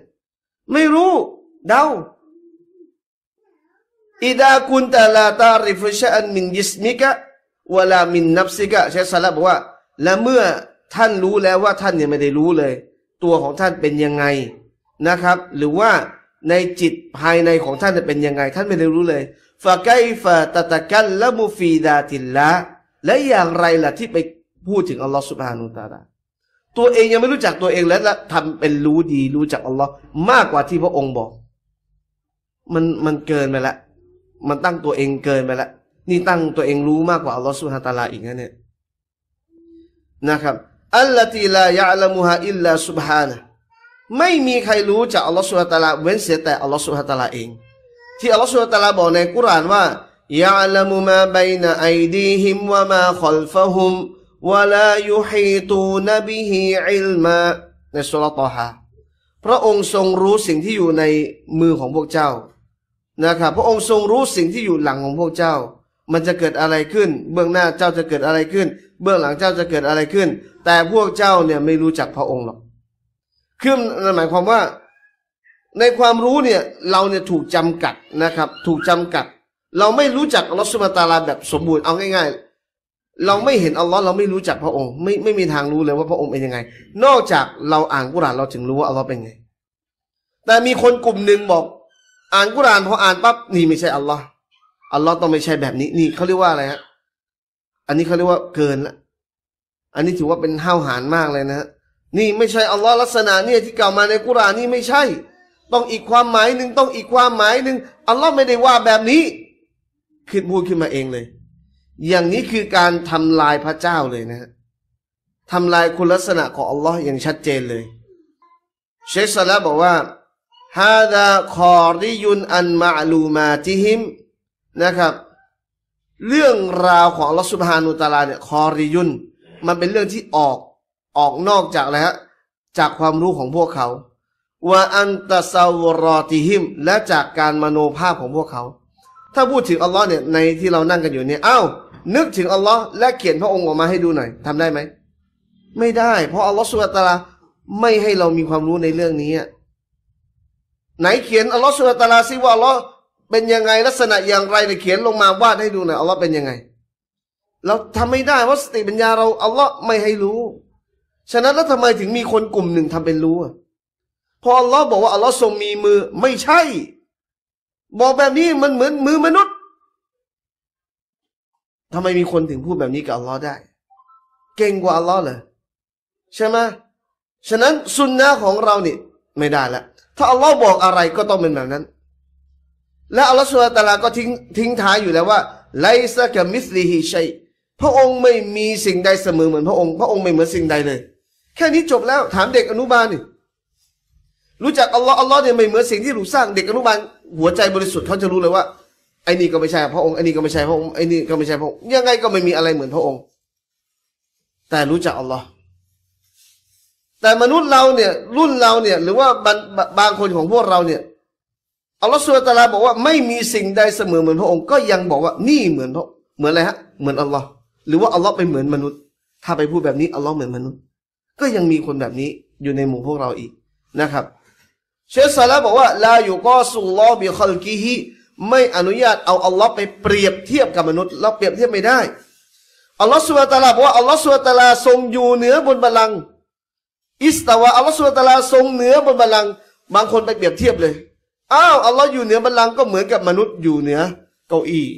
ไม่รู้ เดาอิดาคุณตาลาตาริฟชะอันมินยิสมิกะวลามินนับซิกะใช้สลับอกว่า และเมื่อท่านรู้แล้วว่าท่านยังไม่ได้รู้เลย ตัวของท่านเป็นยังไงนะครับ หรือว่าในจิตภายในของท่านจะเป็นยังไง ท่านไม่ได้รู้เลยฟาไกฟาตะตะกันละมูฟีดาติลละและอย่างไรล่ะที่ไปพูดถึงอัลลอฮ์สุบฮานุตาลาตัวเองยังไม่รู้จักตัวเองแล้วทำเป็นรู้ดี รู้จักอัลลอฮ์มากกว่าที่พระองค์บอก มันมันเกินไปแล้วมันตั้งตัวเองเกินไปแล้วนี่ตั้งตัวเองรู้มากกว่าอัลลอฮฺสุฮาตาลาอีกนะเนี่ยนะครับ อัลลอฮฺตีลายะละมุฮาอิลลาสุบฮานะไม่มีใครรู้จากอัลลอฮฺสุฮาตาลาเว้นเสียแต่อัลลอฮฺสุฮาตาลาเอง ที่อัลลอฮฺสุฮาตาลาบอกในกุรานว่ายะละมุมาบัยนะไอดีฮิมวะมาขลฟะฮุมวะลายุฮีตูนบิฮิอิลมา ในสุลตอฮา พระองค์ทรงรู้สิ่งที่อยู่ในมือของพวกเจ้านะครับพระองค์ทรงรู้สิ่งที่อยู่หลังของพวกเจ้า มันจะเกิดอะไรขึ้น เบื้องหน้าเจ้าจะเกิดอะไรขึ้น เบื้องหลังเจ้าจะเกิดอะไรขึ้น แต่พวกเจ้าเนี่ยไม่รู้จักพระองค์หรอกคือหมายความว่าในความรู้เนี่ยเราเนี่ยถูกจำกัดนะครับ ถูกจำกัด เราไม่รู้จักอัลลอฮฺสุบตาลาแบบสมบูรณ์เอาง่ายๆ เราไม่เห็นอัลลอฮ์เราไม่รู้จักพระองค์ ไม่ไม่มีทางรู้เลยว่าพระองค์เป็นยังไง นอกจากเราอ่านกุรานเราถึงรู้ว่าอัลลอฮ์เป็นไง แต่มีคนกลุ่มหนึ่งบอกอ่านกุรานพออ่านปั๊บนี่ไม่ใช่ อัลลอฮ์อัลลอฮ์ต้องไม่ใช่แบบนี้ นี่เขาเรียกว่าอะไรฮะอันนี้เขาเรียกว่าเกินละอันนี้ถือว่าเป็นห้าวหาญมากเลยนะฮะนี่ไม่ใช่อัลลอฮ์ลักษณะเนี่ย ที่กล่าวมาในกุรานนี่ไม่ใช่ ต้องอีกความหมายหนึ่งต้องอีกความหมายหนึ่งอัลลอฮ์ไม่ได้ว่าแบบนี้ คิดพูดขึ้นมาเองเลย อย่างนี้คือการทำลายพระเจ้าเลยนะฮะทำลายคุณลักษณะของอัลลอฮ์อย่างชัดเจนเลยเชสซาลาบอกว่าฮาดาคอริยุนอันมาลูมาจิฮิมนะครับ เรื่องราวของลอสุบฮานุตาลาเนี่ย คอริยุนมันเป็นเรื่องที่ออกออกนอกจากแล้วจากความรู้ของพวกเขาว่าอันตะซาวรอติฮิม และจากการมโนภาพของพวกเขา ถ้าพูดถึงอัลลอฮ์เนี่ย ในที่เรานั่งกันอยู่เนี่ยอา้าวนึกถึงอัลลอฮ์และเขียนพระองค์ออกมาให้ดูหน่อยทำได้ไหม ไม่ได้ เพราะอัลลอฮ์สุบตาลาไม่ให้เรามีความรู้ในเรื่องนี้ไหนเขียนอัลลอฮ์สุลตาลาซิว่าอัลลอฮ์เป็นยังไง ลักษณะอย่างไรในเขียนลงมาวาดให้ดูหน่อยอัลลอฮ์เป็นยังไงเราทำไม่ได้ว่าสติปัญญาเราอัลลอฮ์ไม่ให้รู้ ฉะนั้นแล้วทำไมถึงมีคนกลุ่มหนึ่งทำเป็นรู้ พออัลลอฮ์บอกว่าอัลลอฮ์ทรงมีมือไม่ใช่ บอกแบบนี้มันเหมือนมือมนุษย์ทำไมมีคนถึงพูดแบบนี้กับอัลลอฮ์ได้ เก่งกว่าอัลลอฮ์เลยใช่ไหมฉะนั้นสุนนะของเราเนี่ยไม่ได้ละถ้าอัลลอฮ์บอกอะไรก็ต้องเป็นแบบนั้น และอัลลอฮ์สุลตาลาก็ทิ้งทิ้งท้ายอยู่แล้วว่าไลซะกับมิสลีฮิชัยพระองค์ไม่มีสิ่งใดเสมอเหมือนพระองค์พระองค์ไม่เหมือนสิ่งใดเลย แค่นี้จบแล้วถามเด็กอนุบาลนี่รู้จักอัลลอฮ์อัลลอฮ์เนี่ยไม่เหมือนสิ่งที่ถูกสร้างเด็กอนุบาล หัวใจบริสุทธิ์เขาจะรู้เลยว่าไอ้นี่ก็ไม่ใช่พระองค์ไอ้นี่ก็ไม่ใช่พระองค์ไอ้นี่ก็ไม่ใช่พระองค์ ยังไงก็ไม่มีอะไรเหมือนพระองค์แต่รู้จักอัลลอฮ์แต่มนุษย์เราเนี่ยรุ่นเราเนี่ยหรือว่าบางคนของพวกเราเนี่ยอัลลอฮฺสุลตาราบอกว่าไม่มีสิ่งใดเสมอเหมือนพระองค์ก็ยังบอกว่านี่เหมือนพระเหมือนอะไรฮะเหมือนอัลลอฮ์หรือว่าอัลลอฮ์ไปเหมือนมนุษย์ ถ้าไปพูดแบบนี้อัลลอฮ์เหมือนมนุษย์ ก็ยังมีคนแบบนี้อยู่ในหมู่พวกเราอีกนะครับเชสซาลาบอกว่าลาอยู่ก็สุลลอบิคอลกิฮิไม่อนุญาตเอาอัลลอฮ์ไปเปรียบเทียบกับมนุษย์ เราเปรียบเทียบไม่ได้อัลลอฮ์สุลตาราบอกว่าอัลลอฮ์สุลตาราทรงอยู่เหนือบนบัลลังก์อิสตาวะอัลลอฮฺสุลตาราทรงเหนือบนบัลลังก์บางคนไปเปรียบเทียบเลยอ้าวอัลลอฮ์อยู่เหนือบัลลังก์ก็เหมือนกับมนุษย์อยู่เหนือ เก้าอี้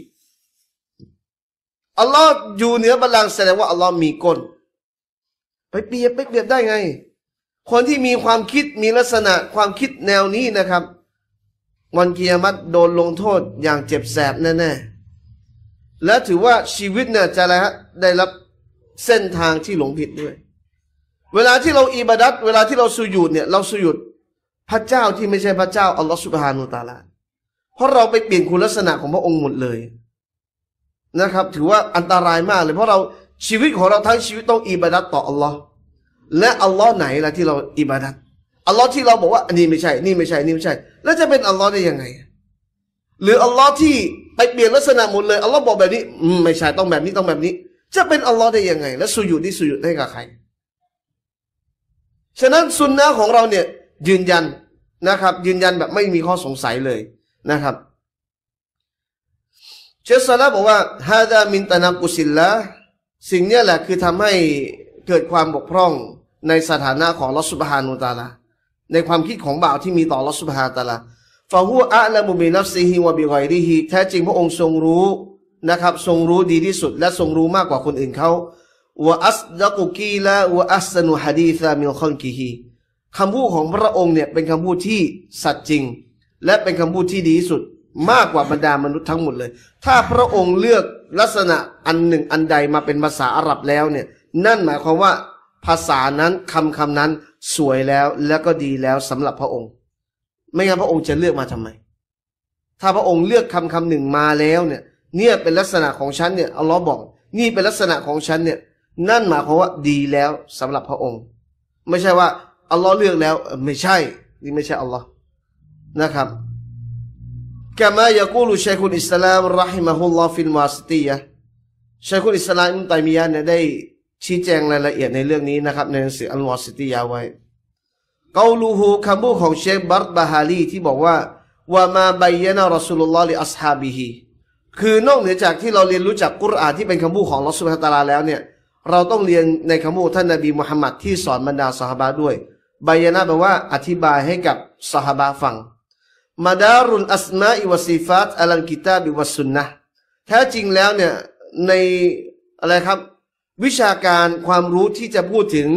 อัลลอฮ์อยู่เหนือบัลลังก์แสดงว่าอัลลอฮ์มีก้น ไปเปรียบไปเปรียบได้ไงคนที่มีความคิดมีลักษณะความคิดแนวนี้นะครับ วันกิยามัตโดนลงโทษอย่างเจ็บแสบแน่ๆและถือว่าชีวิตเนี่ยจะอะไรฮะได้รับเส้นทางที่หลงผิดด้วยเวลาที่เราอิบาดัตเวลาที่เราสุยุดเนี่ยเราสุยุดพระเจ้าที่ไม่ใช่พระเจ้าอัลลอฮฺสุบฮานุตาลาเพราะเราไปเปลี่ยนคุณลักษณะของพระองค์หมดเลย นะครับ ถือว่าอันตรายมากเลยเพราะเราชีวิตของเราทั้งชีวิตต้องอิบาดัตต่ออัลลอฮ์และอัลลอฮ์ไหนล่ะที่เราอิบาดัตอัลลอฮ์ที่เราบอกว่าอันนี้ไม่ใช่นี่ไม่ใช่นี่ไม่ใช่ แล้วจะเป็นอัลลอฮ์ได้ยังไงหรืออัลลอฮ์ที่ไปเปลี่ยนลักษณะหมดเลยอัลลอฮ์บอกแบบนี้ไม่ใช่ต้องแบบนี้ต้องแบบนี้ จะเป็นอัลลอฮ์ได้ยังไง และสุยุดนี่สุยุดได้กับใครฉะนั้นซุนนะของเราเนี่ยยืนยันนะครับ ยืนยันแบบไม่มีข้อสงสัยเลยนะครับเชสซาลาบอกว่า ฮาดามินตนากุสิลละสิ่งนี้แหละคือทำให้เกิดความบกพร่องในสถานะของลอสุบฮานุตาลาในความคิดของบ่าวที่มีต่อลอสุบฮานตาลาฟาหัวอะละมุบินัฟซีฮิวะบิไกรีฮิ แท้จริงพระองค์ทรงรู้นะครับ ทรงรู้ดีที่สุด และทรงรู้มากกว่าคนอื่นเขาวะอัสดักุกีละวะอัสนุฮดีซามิลคอนกีฮีคำพูดของพระองค์เนี่ยเป็นคำพูดที่สัตย์จริงและเป็นคำพูดที่ดีที่สุดมากกว่าบรรดามนุษย์ทั้งหมดเลย ถ้าพระองค์เลือกลักษณะอันหนึ่งอันใดมาเป็นภาษาอาหรับแล้วเนี่ยนั่นหมายความว่าภาษานั้นคำคำนั้นสวยแล้วและก็ดีแล้วสำหรับพระองค์ ไม่งั้นพระองค์จะเลือกมาทำไมถ้าพระองค์เลือกคำคำหนึ่งมาแล้วเนี่ยเนี่ยเป็นลักษณะของฉันเนี่ยอัลลอฮ์บอก นี่เป็นลักษณะของฉันเนี่ยนั่นหมายความว่าดีแล้วสำหรับพระองค์ ไม่ใช่ว่าอัลลอฮ์เลือกแล้ว ไม่ใช่นี่ไม่ใช่อัลลอฮ์นะครับกามายากูลุชัยคุณอิสลามรหิมะฮุลลอฮฟิลมาสตียะชัยคุณอิสลามอิมตัยมียะเนี่ยได้ ชี้แจงรายละเอียดในเรื่องนี้นะครับในหนังสืออัลมาสติยาไว้กาลูฮูคำพูดของเชคบัตบาฮาลีที่บอกว่าว่ามาบายนารอสุลลอฮ์ลิอัสฮาบิฮีคือนอกเหนือจากที่เราเรียนรู้จากกุรอานที่เป็นคำพูดของลอสุลฮะตาลาแล้วเนี่ยเราต้องเรียนในคำพูดท่านนาบีมุฮัมมัดที่สอนบรรดาสหบาด้วยบายนะแปลว่าอธิบายให้กับสหบาฟังมาดารุนอัสมาอิวซีฟัตอัลันกิตาบิวสุนนะแท้จริงแล้วเนี่ยในอะไรครับ วิชาการความรู้ที่จะพูดถึง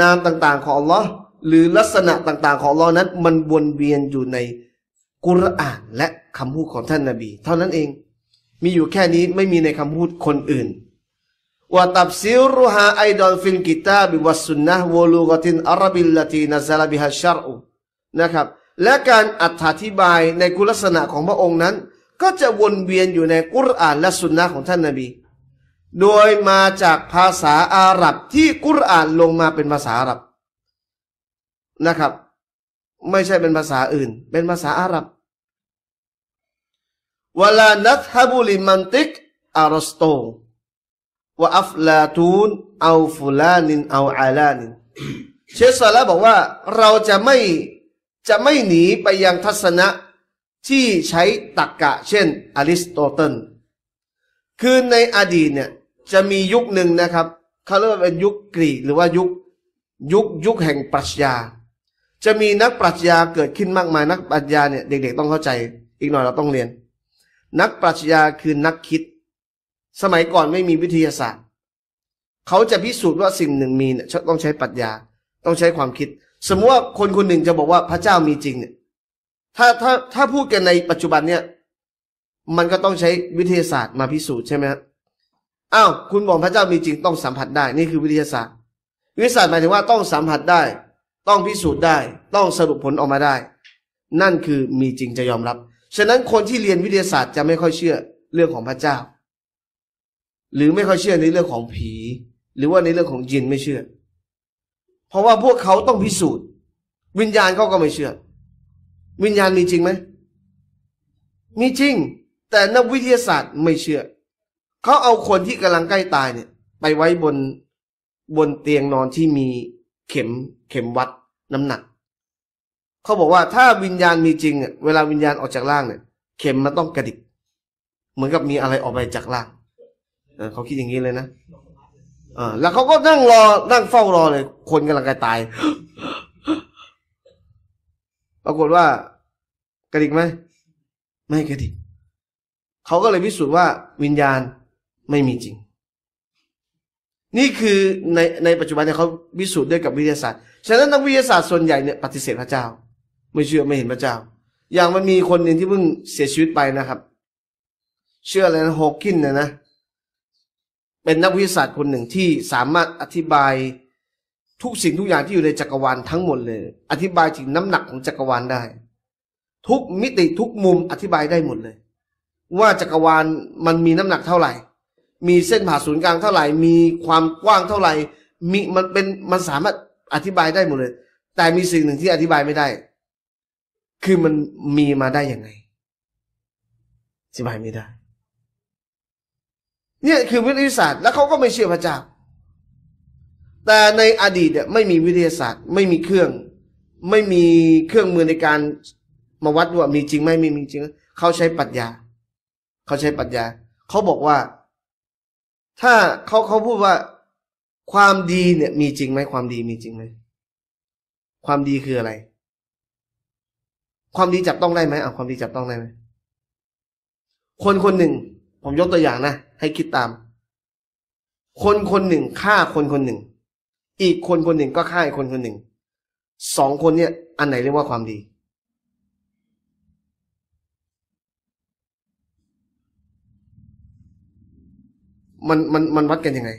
นามต่างๆของอัลลอฮ์หรือลักษณะต่างๆของอัลลอฮ์นั้นมันวนเวียนอยู่ในกุรอานและคำพูดของท่านนาบี เท่านั้นเองมีอยู่แค่นี้ไม่มีในคำพูดคนอื่น wa tafsiruha aidal fil kitab wa sunnah wa lughatin arabil lati nazala biha syar'u นะครับและการอธิบายในคุณลักษณะของพระองค์นั้นก็จะวนเวียนอยู่ในกุรอานและสุนนะของท่านนาบีโดยมาจากภาษาอาหรับที่กุรอานลงมาเป็นภาษาอาหรับนะครับ ไม่ใช่เป็นภาษาอื่นเป็นภาษาอาหรับวลานัทฮับุลิมันติกอารสโตว่าอัฟลาตูนเอาฟุลานินเอาอาลานินเชสซาลาบอกว่าเราจะไม่จะไม่หนีไปยังทัศนะที่ใช้ตักกะเช่นอริสโตเติลคือในอดีตเนี่ยจะมียุคหนึ่งนะครับเขาเรียกว่าเป็นยุคกรีกหรือว่ายุค ยุคยุคแห่งปรัชญา จะมีนักปรัชญาเกิดขึ้นมากมาย นักปรัชญาเนี่ยเด็กๆต้องเข้าใจ อีกหน่อยเราต้องเรียน นักปรัชญาคือนักคิดสมัยก่อนไม่มีวิทยาศาสตร์เขาจะพิสูจน์ว่าสิ่งหนึ่งมีเนี่ยต้องใช้ปรัชญา ต้องใช้ความคิด สมมติว่าคนคนหนึ่งจะบอกว่าพระเจ้ามีจริงเนี่ยถ้าถ้าถ้าพูดกันในปัจจุบันเนี่ยมันก็ต้องใช้วิทยาศาสตร์มาพิสูจน์ใช่ไหมครับอ้าวคุณบอกพระเจ้ามีจริง ต้องสัมผัสได้นี่คือวิทยาศาสตร์วิทยาศาสตร์หมายถึงว่าต้องสัมผัสได้ ต้องพิสูจน์ได้ ต้องสรุปผลออกมาได้ นั่นคือมีจริงจะยอมรับฉะนั้นคนที่เรียนวิทยาศาสตร์จะไม่ค่อยเชื่อเรื่องของพระเจ้าหรือไม่ค่อยเชื่อในเรื่องของผี หรือว่าในเรื่องของยินไม่เชื่อ เพราะว่าพวกเขาต้องพิสูจน์ วิญญาณเขาก็ไม่เชื่อ วิญญาณมีจริงไหมมีจริงแต่นักวิทยาศาสตร์ไม่เชื่อเขาเอาคนที่กำลังใกล้ตายเนี่ย ไปไว้บนบนเตียงนอนที่มีเข็มเข็มวัด น้ำหนักเขาบอกว่าถ้าวิญญาณมีจริงเวลาวิญญาณออกจากร่างเนี่ยเข็มมันต้องกระดิกเหมือนกับมีอะไรออกไปจากร่างเขาคิดอย่างนี้เลยนะอแล้วเขาก็นั่งรอ นั่งเฝ้ารอเลย คนกำลังจะตาย ปรากฏว่า กระดิกไหม ไม่กระดิกเขาก็เลยพิสูจน์ว่าวิญญาณไม่มีจริง นี่คือในในปัจจุบันเนี่ยเขาพิสูจน์ด้วยกับวิทยาศาสตร์ ฉะนั้นนักวิทยาศาสตร์ส่วนใหญ่เนี่ยปฏิเสธพระเจ้า ไม่เชื่อไม่เห็นพระเจ้า อย่างมันมีคนหนึ่งที่เพิ่งเสียชีวิตไปนะครับ เชื่ออะไรนะฮอกินเนี่ยนะเป็นนักวิทยาศาสตร์คนหนึ่งที่สามารถอธิบายทุกสิ่งทุกอย่างที่อยู่ในจักรวาลทั้งหมดเลย อธิบายถึงน้ำหนักของจักรวาลได้ ทุกมิติ ทุกมุมอธิบายได้หมดเลย ว่าจักรวาลมันมีน้ำหนักเท่าไหร่ มีเส้นผ่าศูนย์กลางเท่าไหร่ มีความกว้างเท่าไหร่ มีมันเป็นมันสามารถอธิบายได้หมดเลย แต่มีสิ่งหนึ่งที่อธิบายไม่ได้ คือมันมีมาได้ยังไงอธิบายไม่ได้เนี่ยคือวิทยาศาสตร์แล้วเขาก็ไม่เชื่อพระเจ้าแต่ในอดีตเนี่ยไม่มีวิทยาศาสตร์ไม่มีเครื่องไม่มีเครื่องมือในการมาวัดว่ามีจริงไหมไม่มีจริงเขาใช้ปัชญาเขาใช้ปัชญาเขาบอกว่า ถ้าเขาเขาพูดว่าความดีเนี่ย มีจริงไหมความดีมีจริงไหมความดีคืออะไร ความดีจับต้องได้ไหมเอาความดีจับต้องได้ไหมคนคนหนึ่งผมยกตัวอย่างนะให้คิดตาม คนคนหนึ่งฆ่าคนคนหนึ่ง อีกคนคนหนึ่งก็ฆ่าอีกคนคนหนึ่ง สองคนเนี่ยอันไหนเรียกว่าความดี มันมันมันวัดกันยังไง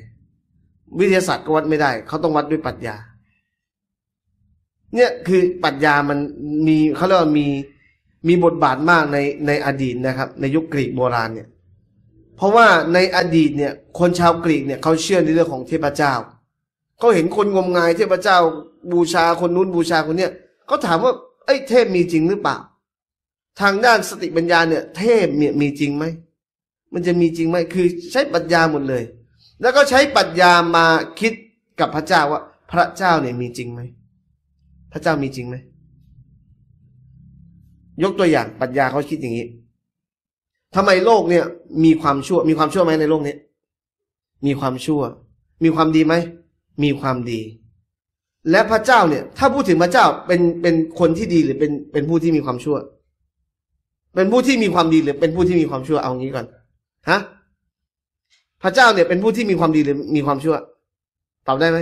วิทยาศาสตร์ก็ วัดไม่ได้ เขาต้องวัดด้วยปรัชญา เนี่ยคือปรัชญามันมีเขาเรียกว่ามีมีบทบาทมากในในอดีตนะครับ ในยุคกรีกโบราณเนี่ยราะว่าในอดีตเนี่ย คนชาวกรีกเนี่ยเขาเชื่อในเรื่องของเทพเจ้าเขาเห็นคนงมงาย เทพเจ้าบูชาคนนู้นบูชาคนเนี้ยเขาถามว่าไอ้เทพมีจริงหรือเปล่า ทางด้านสติปัญญาเนี่ยเทพเนี่ยมีจริงไหมมันจะมีจริงไหมคือใช้ปัญญาหมดเลย แล้วก็ใช้ปัญญามาคิดกับพระเจ้าว่า พระเจ้าเนี่ยมีจริงไหมพระเจ้ามีจริงไหมยกตัวอย่างปัญญาเขาคิดอย่างนี้ทำไมโลกเนี่ยมีความชั่ว มีความชั่วไหมในโลกนี้มีความชั่ว มีความดีไหมมีความดี และพระเจ้าเนี่ย ถ้าพูดถึงพระเจ้าเป็นเป็นคนที่ดีหรือ เป็นเป็นผู้ที่มีความชั่ว เป็นผู้ที่มีความดีหรือเป็นผู้ที่มีความชั่วเอางี้ก่อนฮะพระเจ้าเนี่ยเป็นผู้ที่มีความดีหรือมีความชั่วตอบได้ไหม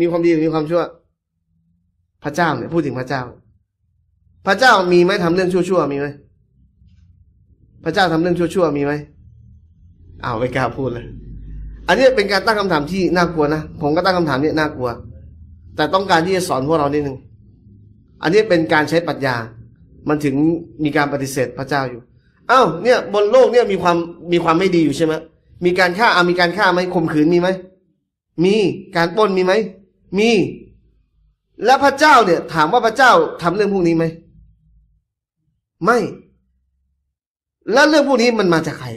มีความดีหรือมีความชั่ว พระเจ้าเนี่ย พูดถึงพระเจ้า พระเจ้ามีไหมทำเรื่องชั่วๆมีไหมระเจ้าทำเรื่องชั่วๆ มีไหมอ้าวไม่กล้าพูดเลย อันนี้เป็นการตั้งคำถามที่น่ากลัวนะ ผมก็ตั้งคำถามนี้น่ากลัว แต่ต้องการที่จะสอนพวกเรานิดนึงอันนี้เป็นการใช้ปรัชญา มันถึงมีการปฏิเสธพระเจ้าอยู่ อ้าวเนี่ย บนโลกเนี่ยมีความมีความไม่ดีอยู่ใช่ไหมมีการฆ่าอามีการฆ่าไหมข่มขืนมีไหม มี การปล้นมีไหม มี และพระเจ้าเนี่ย ถามว่าพระเจ้าทำเรื่องพวกนี้ไหม ไม่แล้วเรื่องพวกนี้มันมาจากใคร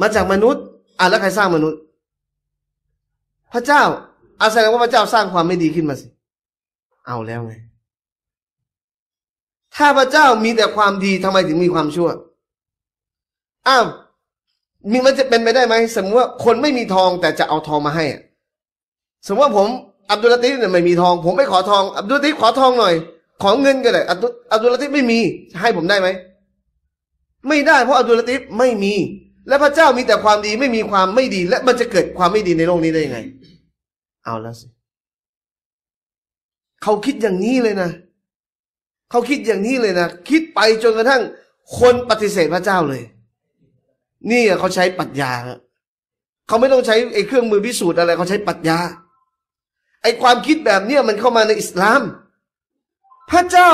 มาจากมนุษย์อ่ะแล้วใครสร้างมนุษย์ พระเจ้าอาแสดงว่าพระเจ้าสร้างความไม่ดีขึ้นมาสิ เอาแล้วไง ถ้าพระเจ้ามีแต่ความดีทำไมถึงมีความชั่ว อ้าวมีมันจะเป็นไปได้ไหม สมมติว่าคนไม่มีทองแต่จะเอาทองมาให้ สมมติว่าผม อับดุลติเนี่ยไม่มีทอง ผมไม่ขอทอง อับดุลติขอทองหน่อยของเงินก็ได้อับดุลติฟไม่มีให้ผมได้ไหมไม่ได้เพราะอัตุลติฟไม่มี และพระเจ้ามีแต่ความดีไม่มีความไม่ดี และมันจะเกิดความไม่ดีในโลกนี้ได้ยังไงเอาละสิเขาคิดอย่างนี้เลยนะ เขาคิดอย่างนี้เลยนะ คิดไปจนกระทั่งคนปฏิเสธพระเจ้าเลย นี่เขาใช้ปัจญาเขาไม่ต้องใช้ไอ้เครื่องมือพิสูจน์อะไรเขาใช้ปัจญา ไอ้ความคิดแบบเนี้ยมันเข้ามาในอิสลามพระเจ้า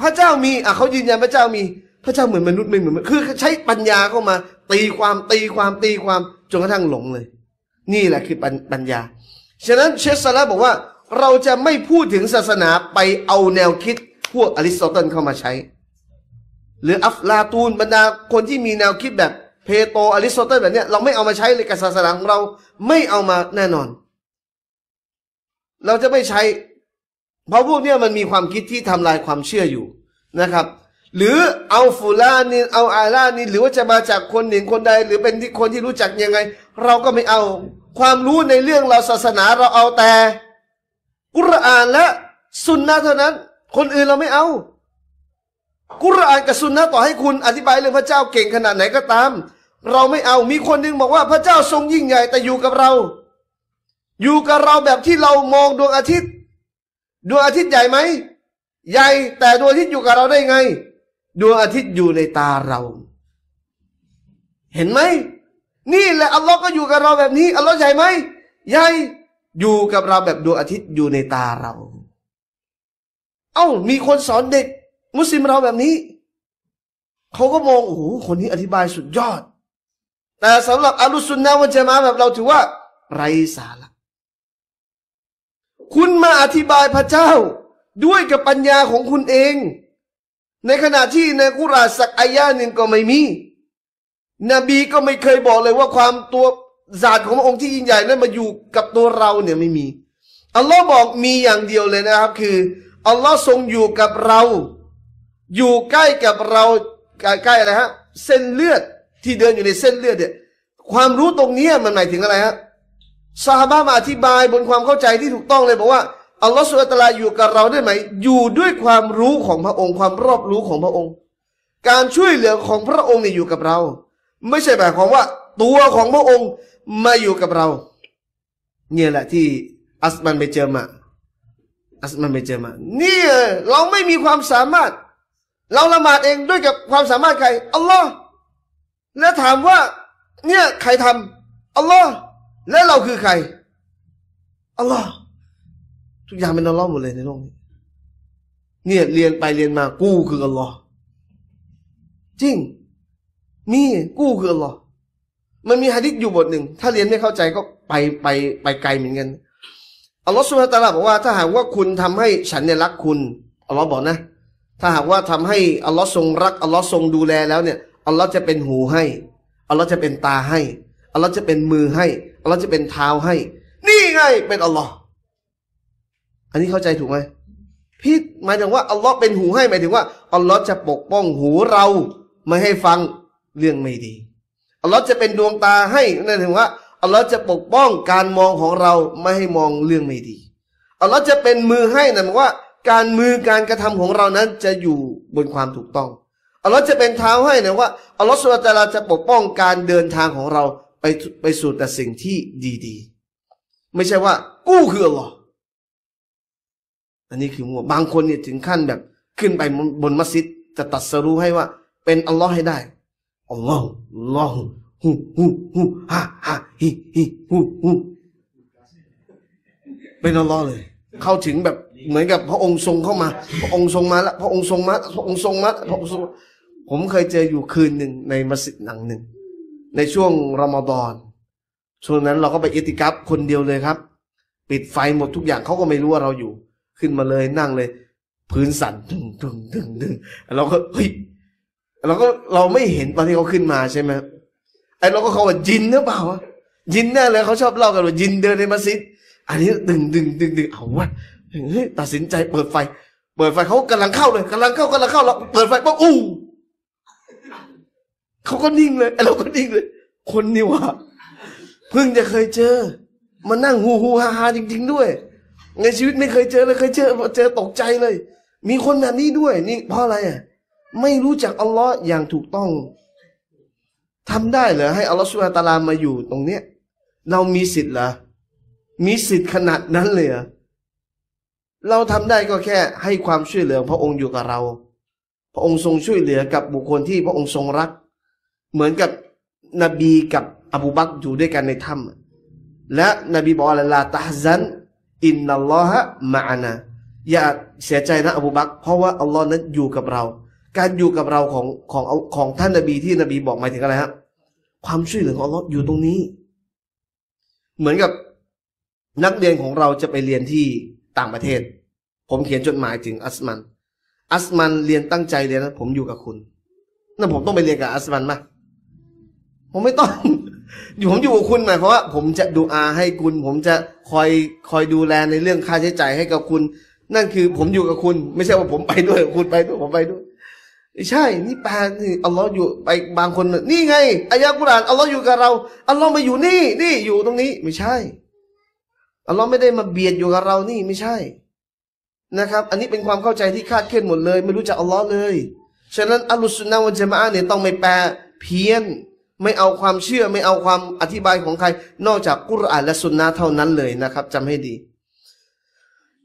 พระเจ้ามีอ่ะเขายืนยันพระเจ้ามีพระเจ้าเหมือนมนุษย์ไม่เหมือนคือใช้ปัญญาเข้ามา ตีความตีความตีความจนกระทั่งหลงเลย นี่แหละคือปัญญา ฉะนั้นเชสซาราบอกว่าเราจะไม่พูดถึงศาสนาไปเอาแนวคิด พวกอริสโตเติลเข้ามาใช้ หรืออัฟลาตูนบรรดาคนที่มีแนวคิดแบบเพโตอริสโตเติลแบบเนี้ยเราไม่เอามาใช้เลยกับศาสนาของเราไม่เอามาแน่นอน เราจะไม่ใช้เพราะพวกเนี้ยมันมีความคิดที่ทำลายความเชื่ออยู่นะครับ หรือเอาฟูลานินเอาอาลานินหรือว่าจะมาจากคนหนึ่งคนใด หรือเป็นที่คนที่รู้จักยังไง เราก็ไม่เอา ความรู้ในเรื่องเราศาสนาเราเอาแต่ กุรอานและสุนนะเท่านั้น คนอื่นเราไม่เอา กุรอานกับสุนนะต่อให้คุณอธิบายเรื่องพระเจ้าเก่งขนาดไหนก็ตาม เราไม่เอามีคนนึงบอกว่าพระเจ้าทรงยิ่งใหญ่ แต่อยู่กับเรา อยู่กับเราแบบที่เรามองดวงอาทิตย์ดวงอาทิตย์ใหญ่ไหมใหญ่แต่ดวงอาทิตย์อยู่กับเราได้ไงดวงอาทิตย์อยู่ในตาเรา เห็นไหมนี่แหละ อัลลอฮ์ก็อยู่กับเราแบบนี้ อัลลอฮ์ใหญ่ไหมใหญ่อยู่กับเราแบบดวงอาทิตย์อยู่ในตาเรา เอา้ามีคนสอนเด็กมุสลิมเราแบบนี้ เขาก็มองโอ้โหคนนี้อธิบายสุดยอด แต่สำหรับอัลลุสุนนะวันจมาแบบเราถือว่าไร้สาระคุณมาอธิบายพระเจ้าด้วยกับปัญญาของคุณเอง ในขณะที่ในกุรานสักอายาหนึ่งก็ไม่มี นบีก็ไม่เคยบอกเลยว่าความตัวศาสตร์ของพระองค์ที่ยิ่งใหญ่นั้นมาอยู่กับตัวเราเนี่ยไม่มี อัลลอฮ์บอกมีอย่างเดียวเลยนะครับคืออัลลอฮ์ทรงอยู่กับเรา อยู่ใกล้กับเราใกล้อะไรฮะ เส้นเลือดที่เดินอยู่ในเส้นเลือดเนี่ยความรู้ตรงนี้มันหมายถึงอะไรฮะซาบะมาอธิบายบนความเข้าใจที่ถูกต้องเลยบอกว่า อัลลอฮฺสุลตาลาอยู่กับเราได้ไหม อยู่ด้วยความรู้ของพระองค์ความรอบรู้ของพระองค์ การช่วยเหลือของพระองค์เนี่ยอยู่กับเรา ไม่ใช่หมายองว่า ตัวของพระองค์มาอยู่กับเรา เนี่ยแหละที่ อัสมันไปเจอมาอัสมันไปเจอมา เนี่ย เราไม่มีความสามารถ เราละหมาดเองด้วยกับความสามารถใครอัลลอฮ์แล้วถามว่า เนี่ยใครทำอัลลอฮ์และเราคือใครอัลลอฮ์ทุกอย่างเป็นอัลลอฮ์หมดเลยในโลกนี้ เนี่ยเรียนไปเรียนมา กูคืออัลลอฮ์จริง มี กูคืออัลลอฮ์มันมีฮะดิษอยู่บทหนึ่ง ถ้าเรียนไม่เข้าใจก็ไปไปไปไกลเหมือนกัน อัลลอฮ์สุบฮาตลาบอกว่าถ้าหากว่าคุณทำให้ฉันเนี่ยรักคุณ อัลลอฮ์บอกนะ ถ้าหากว่าทำให้อัลลอฮ์ทรงรักอัลลอฮ์ทรงดูแลแล้วเนี่ย อัลลอฮ์จะเป็นหูให้ อัลลอฮ์จะเป็นตาให้อัลลอฮ์จะเป็นมือให้ อัลลอฮ์จะเป็นเท้าให้ นี่ไง เป็นอัลลอฮ์อันนี้เข้าใจถูกไหมพิ่หมายถึงว่าอัลลอฮ์เป็นหูให้หมายถึงว่าอัลลอฮ์จะปกป้องหูเราไม่ให้ฟังเรื่องไม่ดี อัลลอฮ์จะเป็นดวงตาให้นั่นถึงว่าอัลลอฮ์จะปกป้องการมองของเราไม่ให้มองเรื่องไม่ดี อัลลอฮ์จะเป็นมือให้นั่นหมายว่า การมือการกระทำของเรานั้นจะอยู่บนความถูกต้อง อัลลอฮ์จะเป็นเท้าให้นะว่าอัลลอฮ์สุลตาราจะปกป้องการเดินทางของเราไปไปสู่แต่สิ่งที่ดีๆ ไม่ใช่ว่ากู้คืออัลลอฮ์อันนี้คือมัวบางคนเนี่ยถึงขั้นแบบ ขึ้นไปบนมัสยิด จะตัดสรู้ให้ว่า เป็นอัลลอฮ์ให้ได้ อัลลอฮ์อัลลอฮ์ฮูฮูฮูฮ่าฮ่าฮิฮิฮูฮูเป็นอัลลอฮ์เลย เข้าถึงแบบเหมือนกับพระองค์ทรงเข้ามา พระองค์ทรงมาแล้วพระองค์ทรงมา พระองค์ทรงมาพระองค์ทรงผมเคยเจออยู่คืนหนึ่งในมัสยิดหลังหนึ่งในช่วงรอมฎอนช่วงนั้นเราก็ไปอิติกับคนเดียวเลยครับ ปิดไฟหมดทุกอย่างเขาก็ไม่รู้ว่าเราอยู่ขึ้นมาเลยนั่งเลย พื้นสั่นดึงดึงดึงดึงเราก็เฮ้ยเราก็เราไม่เห็นตอนที่เขาขึ้นมาใช่ไหมไอ้เราก็เขาว่ายินหรือเปล่าวะยินแน่เลยเขาชอบเล่ากันว่ายินเดินในมัสยิดอันนี้ดึงดึงดึงดึงเอาวะตัดสินใจเปิดไฟ เปิดไฟเขากำลังเข้าเลยกำลังเข้ากำลังเข้าเรา เปิดไฟปุ๊บอู้เขาก็นิ่งเลยเราก็นิ่งเลย คนนี่วะเพิ่งจะเคยเจอมานั่งฮูฮูฮาฮาจริงๆด้วย ในชีวิตไม่เคยเจอเลยเคยเจอเจอตกใจเลย มีคนแบบนี้ด้วย นี่ เพราะอะไรอ่ะไม่รู้จักอัลลอฮ์อย่างถูกต้อง ทำได้เหรอให้อัลลอฮ์สุาตาลามาอยู่ตรงเนี้ยเรามีสิทธิ์เหรอมีสิทธิ์ขนาดนั้นเลยเหรอเราทำได้ก็แค่ให้ความช่วยเหลือ พระองค์อยู่กับเรา พระองค์ทรงช่วยเหลือกับบุคคลที่พระองค์ทรงรักเหมือนกับนบีกับอบูบักอยู่ด้วยกันในถ้ำและนบีบอกอะลาตาซันอินนัลลอฮะมาอานะอย่าเสียใจนะอบูบักเพราะว่าอัลลอฮ์นั้นอยู่กับเรา การอยู่กับเราของของของท่านนบีที่นบีบอกหมายถึงอะไรฮะ ความช่วยเหลือของอัลลอฮ์อยู่ตรงนี้ เหมือนกับนักเรียนของเราจะไปเรียนที่ต่างประเทศ ผมเขียนจดหมายถึง อัสมัน อัสมันเรียนตั้งใจเรียนนะผมอยู่กับคุณนั่นผมต้องไปเรียนกับอัสมันไหมผมไม่ต้องอยู่ผมอยู่กับคุณหมายความว่า ผมจะดูอาให้คุณ ผมจะคอยคอยดูแลในเรื่องค่าใช้จ่ายให้กับคุณ นั่นคือผมอยู่กับคุณ ไม่ใช่ว่าผมไปด้วยคุณไปด้วย ผมไปด้วยใช่ นี่แปลนี่อัลลอฮ์อยู่ไปบางคน นี่ไงอายะกุรานอัลลอฮ์อยู่กับเรา อัลลอฮ์มาอยู่นี่ นี่อยู่ตรงนี้ ไม่ใช่อัลลอฮ์ไม่ได้มาเบียดอยู่กับเรานี่ไม่ใช่นะครับ อันนี้เป็นความเข้าใจที่คาดเคลื่อนหมดเลย ไม่รู้จักอัลลอฮ์เลย ฉะนั้นอัลลอฮ์สุนนะวะจามะเนี่ยต้องไม่แปลเพี้ยนไม่เอาความเชื่อไม่เอาความอธิบายของใครนอกจากกุรอานและสุนนะเท่านั้นเลยนะครับ จำให้ดี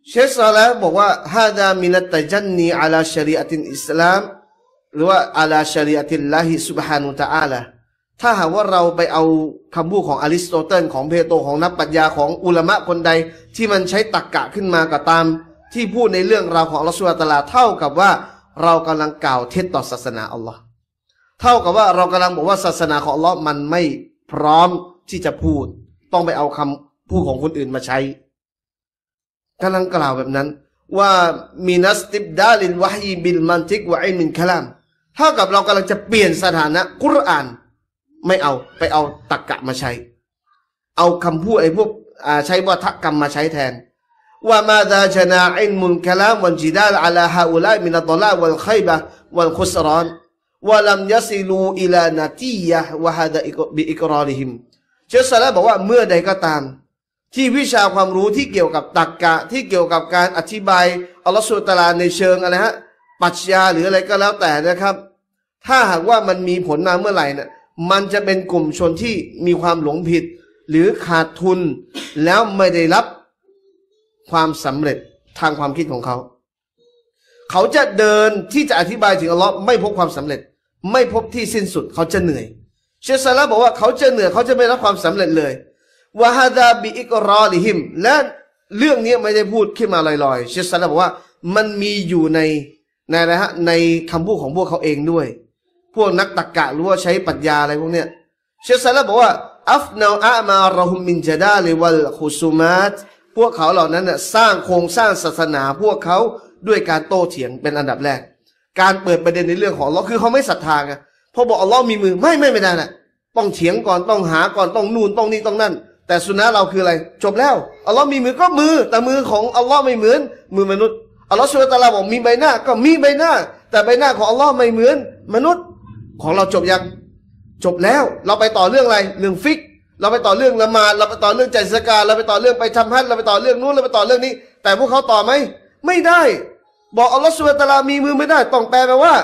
เชสซาแล้วบอกว่าฮาดามินตจันนีอาลาชริอัติน อิสลาม หรือว่าอาลาชริอัตินลาฮิสุบฮานุตะอาลาถ้าหากว่าเราไปเอาคำพูดของอริสโตเติลของเพโตของนักปัญญาของอุลามะคนใดที่มันใช้ตรกกะขึ้นมาก็ตาม ที่พูดในเรื่องราวของอัลลอฮฺสุลตาลาเท่ากับว่าเรากำลังกล่าวเท็จต่อศาสนาอัลลอฮ์เท่ากับว่าเรากำลังบอกว่าศาสนาของอัลลอฮ์มันไม่ พร้อมที่จะพูด ต้องไปเอาคำพูดของคนอื่นมาใช้ กำลังกล่าวแบบนั้นว่ามีนัสติบดาลินวะฮีบิลมันติกวะอินมินคลาม เท่ากับเรากำลังจะเปลี่ยนสถานะกุรอาน ไม่เอาไปเอาตักกะมาใช้ เอาคำพูดไอ้พวกใช้วัฒกรรมมาใช้แทน ว่ามาดาชนาอินมุนคลามวันจิดาลอาลาฮาอุลัยมินตอลา วันไคบะวันคุสรอนวะลัมยัซิลูอิลานาตียะวะฮาดะบิอิกรอลิฮิมเชสซาลาบอกว่าเมื่อใดก็ตาม ที่วิชาความรู้ที่เกี่ยวกับตรรกกะ ที่เกี่ยวกับการอธิบาย อัลลอฮฺสุตาลาในเชิงอะไรฮะปัจญาหรืออะไรก็แล้วแต่นะครับ ถ้าหากว่ามันมีผลมาเมื่อไหร่นะ่ะมันจะเป็นกลุ่มชนที่มีความหลงผิด หรือขาดทุนแล้วไม่ได้รับความสำเร็จทางความคิดของเขาเขาจะเดินที่จะอธิบายถึงอัลลอฮ์ไม่พบความสำเร็จไม่พบที่สิ้นสุดเขาจะเหนื่อย เชสซาลาบอกว่าเขาจะเหนื่อยเขาจะไม่รับความสำเร็จเลยวะฮาดาบิอิกรอลิฮิม และเรื่องนี้ไม่ได้พูดขึ้นมาลอยๆ เชสซาลาบอกว่ามันมีอยู่ในในอะไรฮะในคำพูดของพวกเขาเองด้วย พวกนักตักกะหรือว่าใช้ปัญญาอะไรพวกเนี้ยเชสซาลาบอกว่าอัฟนาอามาราหุมมินจาดาเลวัลคุซูมัตพวกเขาเหล่านั้นน่ยสร้างโครงสร้างศาสนาพวกเขาด้วยการโต้เถียงเป็นอันดับแรกการเปิดประเด็นในเรื่องของอัลลอฮ์คือเขาไม่ศรัทธาไงพอบอกอัลลอฮ์มีมือไม่ไม่ไม่ได้นะต้องเฉียงก่อนต้องหาก่อนต้องนู่นต้องนี่ต้องนั่น แต่สุนนะเราคืออะไร จบแล้ว อัลลอฮ์มีมือก็มือ แต่มือของอัลลอฮ์ไม่เหมือนมือมนุษย์ อัลลอฮ์สุลตาราบอกมีใบหน้าก็มีใบหน้า แต่ใบหน้าของอัลลอฮ์ไม่เหมือนมนุษย์ ของเราจบยังจบแล้ว เราไปต่อเรื่องอะไร เรื่องฟิก เราไปต่อเรื่องละมา เราไปต่อเรื่องใจสกาเราไปต่อเรื่องไปทำฮัทเราไปต่อเรื่องนู้นเราไปต่อเรื่องนี้ แต่พวกเขาต่อไหมไม่ได้บอกอัลลอฮฺสุบตาลามีมือไม่ได้ ต้องแปลไปว่า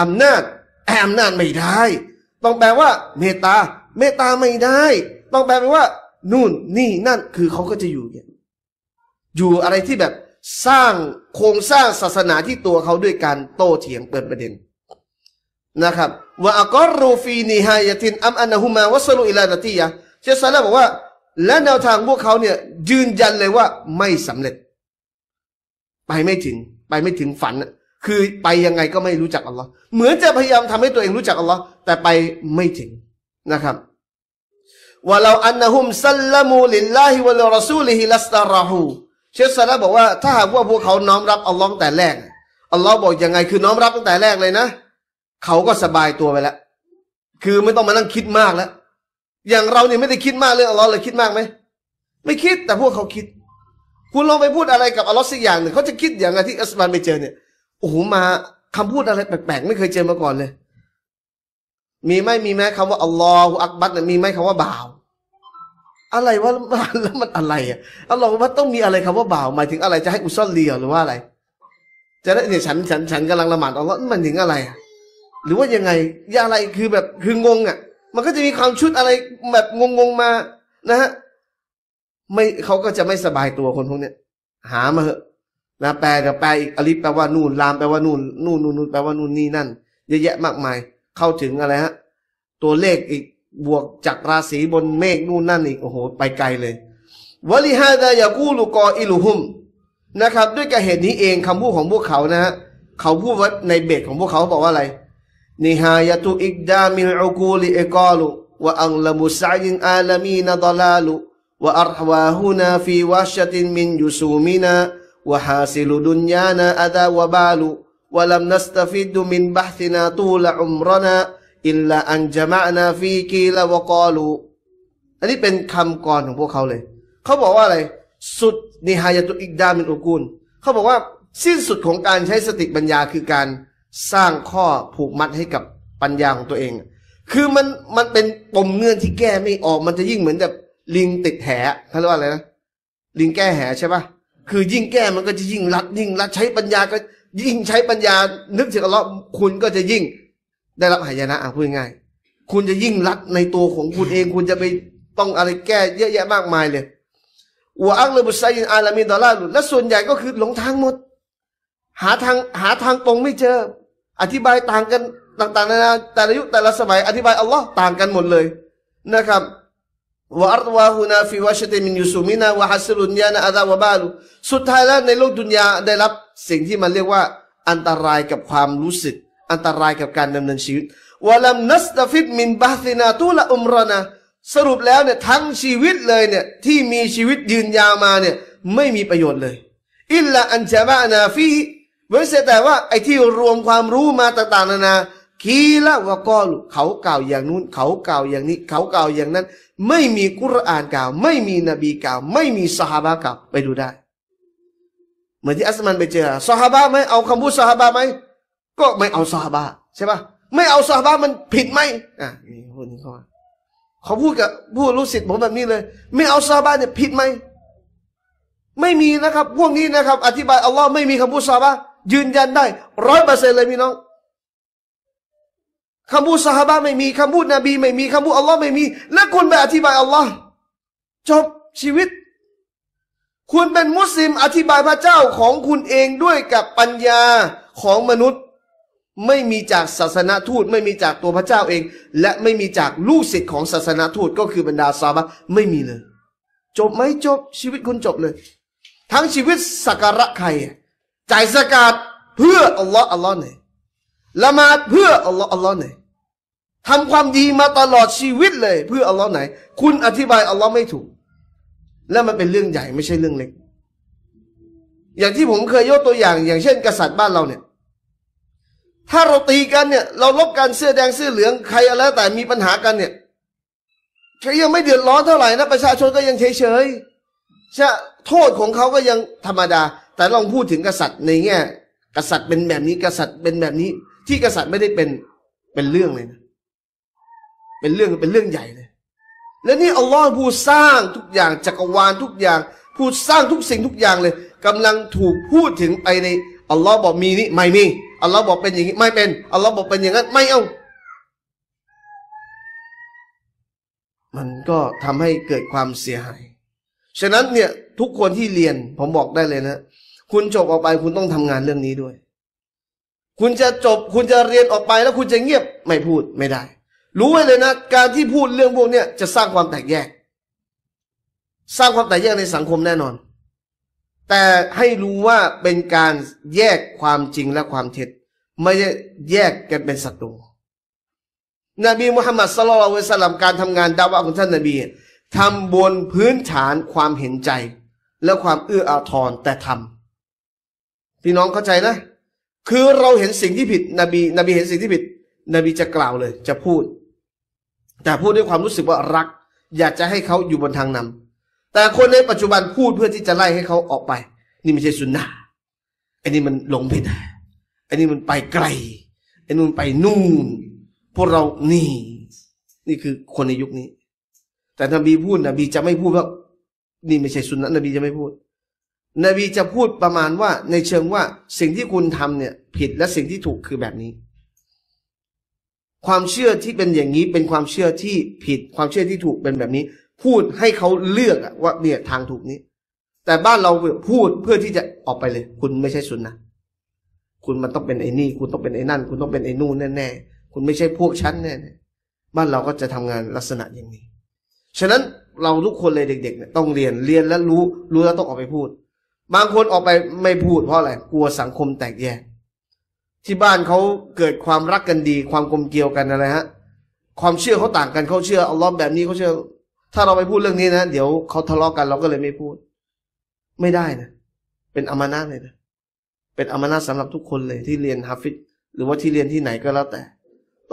อำนาจ แอบอำนาจไม่ได้ ต้องแปลว่า เมตตาเมตตาไม่ได้ ต้องแปลไปว่านู่น นี่นั่นคือเขาก็จะอยู่เนี่ยอยู่อะไรที่แบบสร้างโครงสร้างศาสนาที่ตัวเขาด้วยการโต้เถียงเปิดประเด็น นะครับว่าอัก็รูฟีนีฮัยตินอัมอันหุมาวัสลุอิลาตติยะเชสซาลาบอกว่าและแนวทางพวกเขาเนี่ยยืนยันเลยว่าไม่สำเร็จ ไปไม่ถึงไปไม่ถึงฝัน คือไปยังไงก็ไม่รู้จัก อัลลอฮ์เหมือนจะพยายามทำให้ตัวเองรู้จัก อัลลอฮ์แต่ไปไม่ถึงนะครับว่าเราอันนะฮุมสัลลัมูลิลลาฮิวะลรอสูลิฮิลัสตาราหูเชสซาลาบอกว่าถ้าหากว่าพวกเขาน้อมรับอัลลอฮ์แต่แรก อัลลอฮ์บอกยังไงคือน้อมรับตั้งแต่แรกเลยนะ เขาก็สบายตัวไปแล้ว คือไม่ต้องมานั่งคิดมากแล้ว อย่างเราเนี่ยไม่ได้คิดมากเรื่องอัลลอฮ์เลยคิดมากไหม ไม่คิดแต่พวกเขาคิดคุณลองไปพูดอะไรกับอัลลอฮ์สักอย่างหนึ่งเขาจะคิดอย่างไรที่อัสมานไปเจอเนี่ยโอ้โหมา คำพูดอะไรแปลกๆไม่เคยเจอมาก่อนเลย มีไหมมีไหมคำว่าอัลลอฮฺอักบัตมีไหมคำว่าบ่าว อะไรว่าแล้วมันอะไร อ่ะอัลลอฮฺว่าต้องมีอะไรคำว่าบ่าวหมายถึงอะไรจะให้อุซอลเลียหรือว่าอะไร จะได้เนี่ยฉันฉัน ฉันกำลังละหมาดอัลลอฮ์มันถึงอะไรอ่ะหรือว่ายังไงยาอะไรคือแบบคืองงอ่ะ มันก็จะมีความชุดอะไรแบบงงๆมานะฮะไม่เขาก็จะไม่สบายตัวคนพวกเนี้ยหามาเหอะนะแปลกับแปลอีกอลิปแปลว่านู่นลามแปลว่านู่น นู่นนู่นแปลว่านู่นนี่นั่น เยอะแยะมากมาย เข้าถึงอะไรฮะตัวเลขอีกบวกจากราศีบนเมฆนู่นนั่นอีกโอ้โหไปไกลเลยวลิฮาดายากูลูกออิลูฮุมนะครับ ด้วยกเหตุนี้เองคำพูดของพวกเขานะฮะเขาพูดว่าในเบ็ดของพวกเขาบอกว่าอะไรนิฮายตุอิกดามิลอกูลิเอกอลุวะอังลมุสัยินอาลามีนดลาลุ وأرحواهنا في وحشة من جسومنا وحاصل دنيانا أذى وبال ولم نستفد من بحثنا طول عمرنا إلا أن جمعنا في كيل وقالوا อันนี้เป็นคำกอนของพวกเขาเลย เขาบอกว่าอะไร สุดนิฮายตุอิกดามินอุกูล เขาบอกว่า สิ้นสุดของการใช้สติปัญญาคือการสร้างข้อผูกมัดให้กับปัญญาของตัวเอง คือมันมันเป็นปมเงื่อนที่แก้ไม่ออกมันจะยิ่งเหมือนแบบลิงติดแหเขาเรียกว่าอะไรนะลิงแก้แหใช่ปะคือยิ่งแก้มันก็จะยิ่งรัดยิ่งรัดใช้ปัญญาก็ยิ่งใช้ปัญญา นึกถึงอัลลอฮ์คุณก็จะยิ่งได้รับหายนะอ่ะพูดง่ายคุณจะยิ่งรัดในตัวของคุณเองคุณจะไปต้องอะไรแก้เยอะแยะมากมายเลยอัวอักเลบุไซยินอาลามินดอลลารุและส่วนใหญ่ก็คือหลงทางหมด หาทางหาทางตรงไม่เจอ อธิบายต่างกันต่างๆนานาแต่ละยุคแต่ละสมัย อธิบายอัลลอฮ์ต่างกันหมดเลยนะครับว่าอวาหูนาฟิวาชเตมินยูซูมินาว่าฮัสลุนยานาอาดาวบาลูสุดท้ายแล้วในโลกดุนยาได้รับสิ่งที่มันเรียกว่า อันตรายกับความรู้สึก อันตรายกับการดำเนินชีวิตวาลัมนัสตฟิดมินบาสินาตุละอุมรนาสรุปแล้วเนี่ยทั้งชีวิตเลยเนี่ยที่มีชีวิตยืนยาวมาเนี่ยไม่มีประโยชน์เลยอิลลาอันจาบะนาฟีเว้นแต่ว่า ไอ้ที่รวมความรู้มาต่างๆนานากีละวะกอลเขากล่าวอย่างนู้น เขากล่าวอย่างนี้ เขากล่าวอย่างนั้น ไม่มีกุรอานกล่าว ไม่มีนบีกล่าว ไม่มีสหาบะกล่าวไปดูได้เหมือนที่อัสมันไปเจอสหาบะไหมเอาคำพูดสหาบะไหมก็ไม่เอาสหาบะใช่ปะไม่เอาสหาบะมันผิดไหมอ่ะนี่พูดนี้เขาเขาพูดกับผู้รู้สิทธิ์ผมแบบนี้เลย ไม่เอาสหาบะเนี่ยผิดไหมไม่มีนะครับ พวกนี้นะครับ อธิบายอัลลอฮ์ไม่มีคำพูดสหาบะยืนยันได้ร้อยเปอร์เซ็นต์เลยพี่น้องคำพูดสหบาไม่มีคำพูดนบีไม่มีคำพูดอัลลอฮ์ไม่มีและคุณไปอธิบายอัลลอฮ์จบชีวิตคุณเป็นมุสลิมอธิบายพระเจ้าของคุณเองด้วยกับปัญญาของมนุษย์ ไม่มีจากศาสนาทูตไม่มีจากตัวพระเจ้าเอง และไม่มีจากลูกศิษย์ของศาสนาทูตก็คือบรรดาซาบะไม่มีเลย จบไหมจบชีวิตคุณจบเลย ทั้งชีวิตสักการะใครจ่ายสกาดเพื่ออัลลอฮ์อัลลอฮ์ไหนละมาดเพื่ออัลลอฮ์อัลลอฮ์ไหนทำความดีมาตลอดชีวิตเลยเพื่ออัลลอฮ์ไหน คุณอธิบาย อัลลอฮ์ไม่ถูก และมันเป็นเรื่องใหญ่ไม่ใช่เรื่องเล็กอย่างที่ผมเคยยกตัวอย่างอย่างเช่น กษัตริย์บ้านเราเนี่ย ถ้าเราตีกันเนี่ย เราลบกันเสื้อแดงเสื้อเหลือง ใครอะไรแต่มีปัญหากันเนี่ยใครยังไม่เดือดร้อนเท่าไหร่นะประชาชนก็ยังเฉยเฉยชะโทษของเขาก็ยังธรรมดาแต่ลองพูดถึงกษัตริย์ในแง่ กษัตริย์เป็นแบบนี้กษัตริย์เป็นแบบนี้ ที่กษัตริย์ไม่ได้เป็นเป็นเรื่องเลยนะเป็นเรื่องเป็นเรื่องใหญ่เลย และนี่อัลลอฮ์ผู้สร้างทุกอย่างจักรวาลทุกอย่างผู้สร้างทุกสิ่งทุกอย่างเลย กำลังถูกพูดถึงไปในอัลลอฮ์บอกมีนี่ไม่มีอัลลอฮ์บอกเป็นอย่างนี้ไม่เป็นอัลลอฮ์บอกเป็นอย่างนั้นไม่เอา มันก็ทำให้เกิดความเสียหาย ฉะนั้นเนี่ย ทุกคนที่เรียนผมบอกได้เลยนะคุณจบออกไปคุณต้องทำงานเรื่องนี้ด้วย คุณจะจบ คุณจะเรียนออกไปแล้ว คุณจะเงียบไม่พูดไม่ได้รู้ไว้เลยนะการที่พูดเรื่องพวกเนี้ยจะสร้างความแตกแยก สร้างความแตกแยกในสังคมแน่นอน แต่ให้รู้ว่าเป็นการแยกความจริงและความเท็จ ไม่ได้แยกกันเป็นศัตรูนบีมุฮัมมัดสลลัลเวสลัมการทำงานดาวะของท่านนบีทำบนพื้นฐานความเห็นใจและความเอื้ออาทรแต่ทำพี่น้องเข้าใจนะ คือเราเห็นสิ่งที่ผิด นบีนบีเห็นสิ่งที่ผิด นบีจะกล่าวเลยจะพูดแต่พูดด้วยความรู้สึกว่ารัก อยากจะให้เขาอยู่บนทางนำ แต่คนในปัจจุบันพูดเพื่อที่จะไล่ให้เขาออกไป นี่ไม่ใช่สุนนะอันนี้มันหลงผิดอันนี้มันไปไกลอันนู้นไปนู่น พวกเรานี่ นี่คือคนในยุคนี้ แต่นบีพูดนบีจะไม่พูดว่า นี่ไม่ใช่สุนนะนบีจะไม่พูดนบีจะพูดประมาณว่า ในเชิงว่า สิ่งที่คุณทำเนี่ย ผิดและสิ่งที่ถูกคือแบบนี้ความเชื่อที่เป็นอย่างนี้เป็นความเชื่อที่ผิดความเชื่อที่ถูกเป็นแบบนี้ พูดให้เขาเลือกว่าเนี่ยทางถูกนี้ แต่บ้านเราพูดเพื่อที่จะออกไปเลยคุณไม่ใช่สุนนะ คุณมันต้องเป็นไอ้นี่คุณต้องเป็นไอ้นั่น คุณต้องเป็นไอ้นู่นแน่ๆคุณไม่ใช่พวกฉันแน่ๆบ้านเราก็จะทำงานลักษณะอย่างนี้ ฉะนั้นเราทุกคนเลยเด็กๆเนี่ยต้องเรียนเรียนแล้วรู้ รู้แล้วต้องออกไปพูดบางคนออกไปไม่พูด เพราะอะไรกลัวสังคมแตกแยกที่บ้านเขาเกิดความรักกันดีความกลมเกลียวกันอะไรฮะ ความเชื่อเขาต่างกันเขาเชื่ออัลลอฮ์แบบนี้เขาเชื่อ ถ้าเราไปพูดเรื่องนี้นะเดี๋ยวเขาทะเลาะกัน เราก็เลยไม่พูด ไม่ได้นะเป็นอามานะเลยนะเป็นอามานะสำหรับทุกคนเลย ที่เรียนฮาฟิดหรือว่าที่เรียนที่ไหนก็แล้วแต่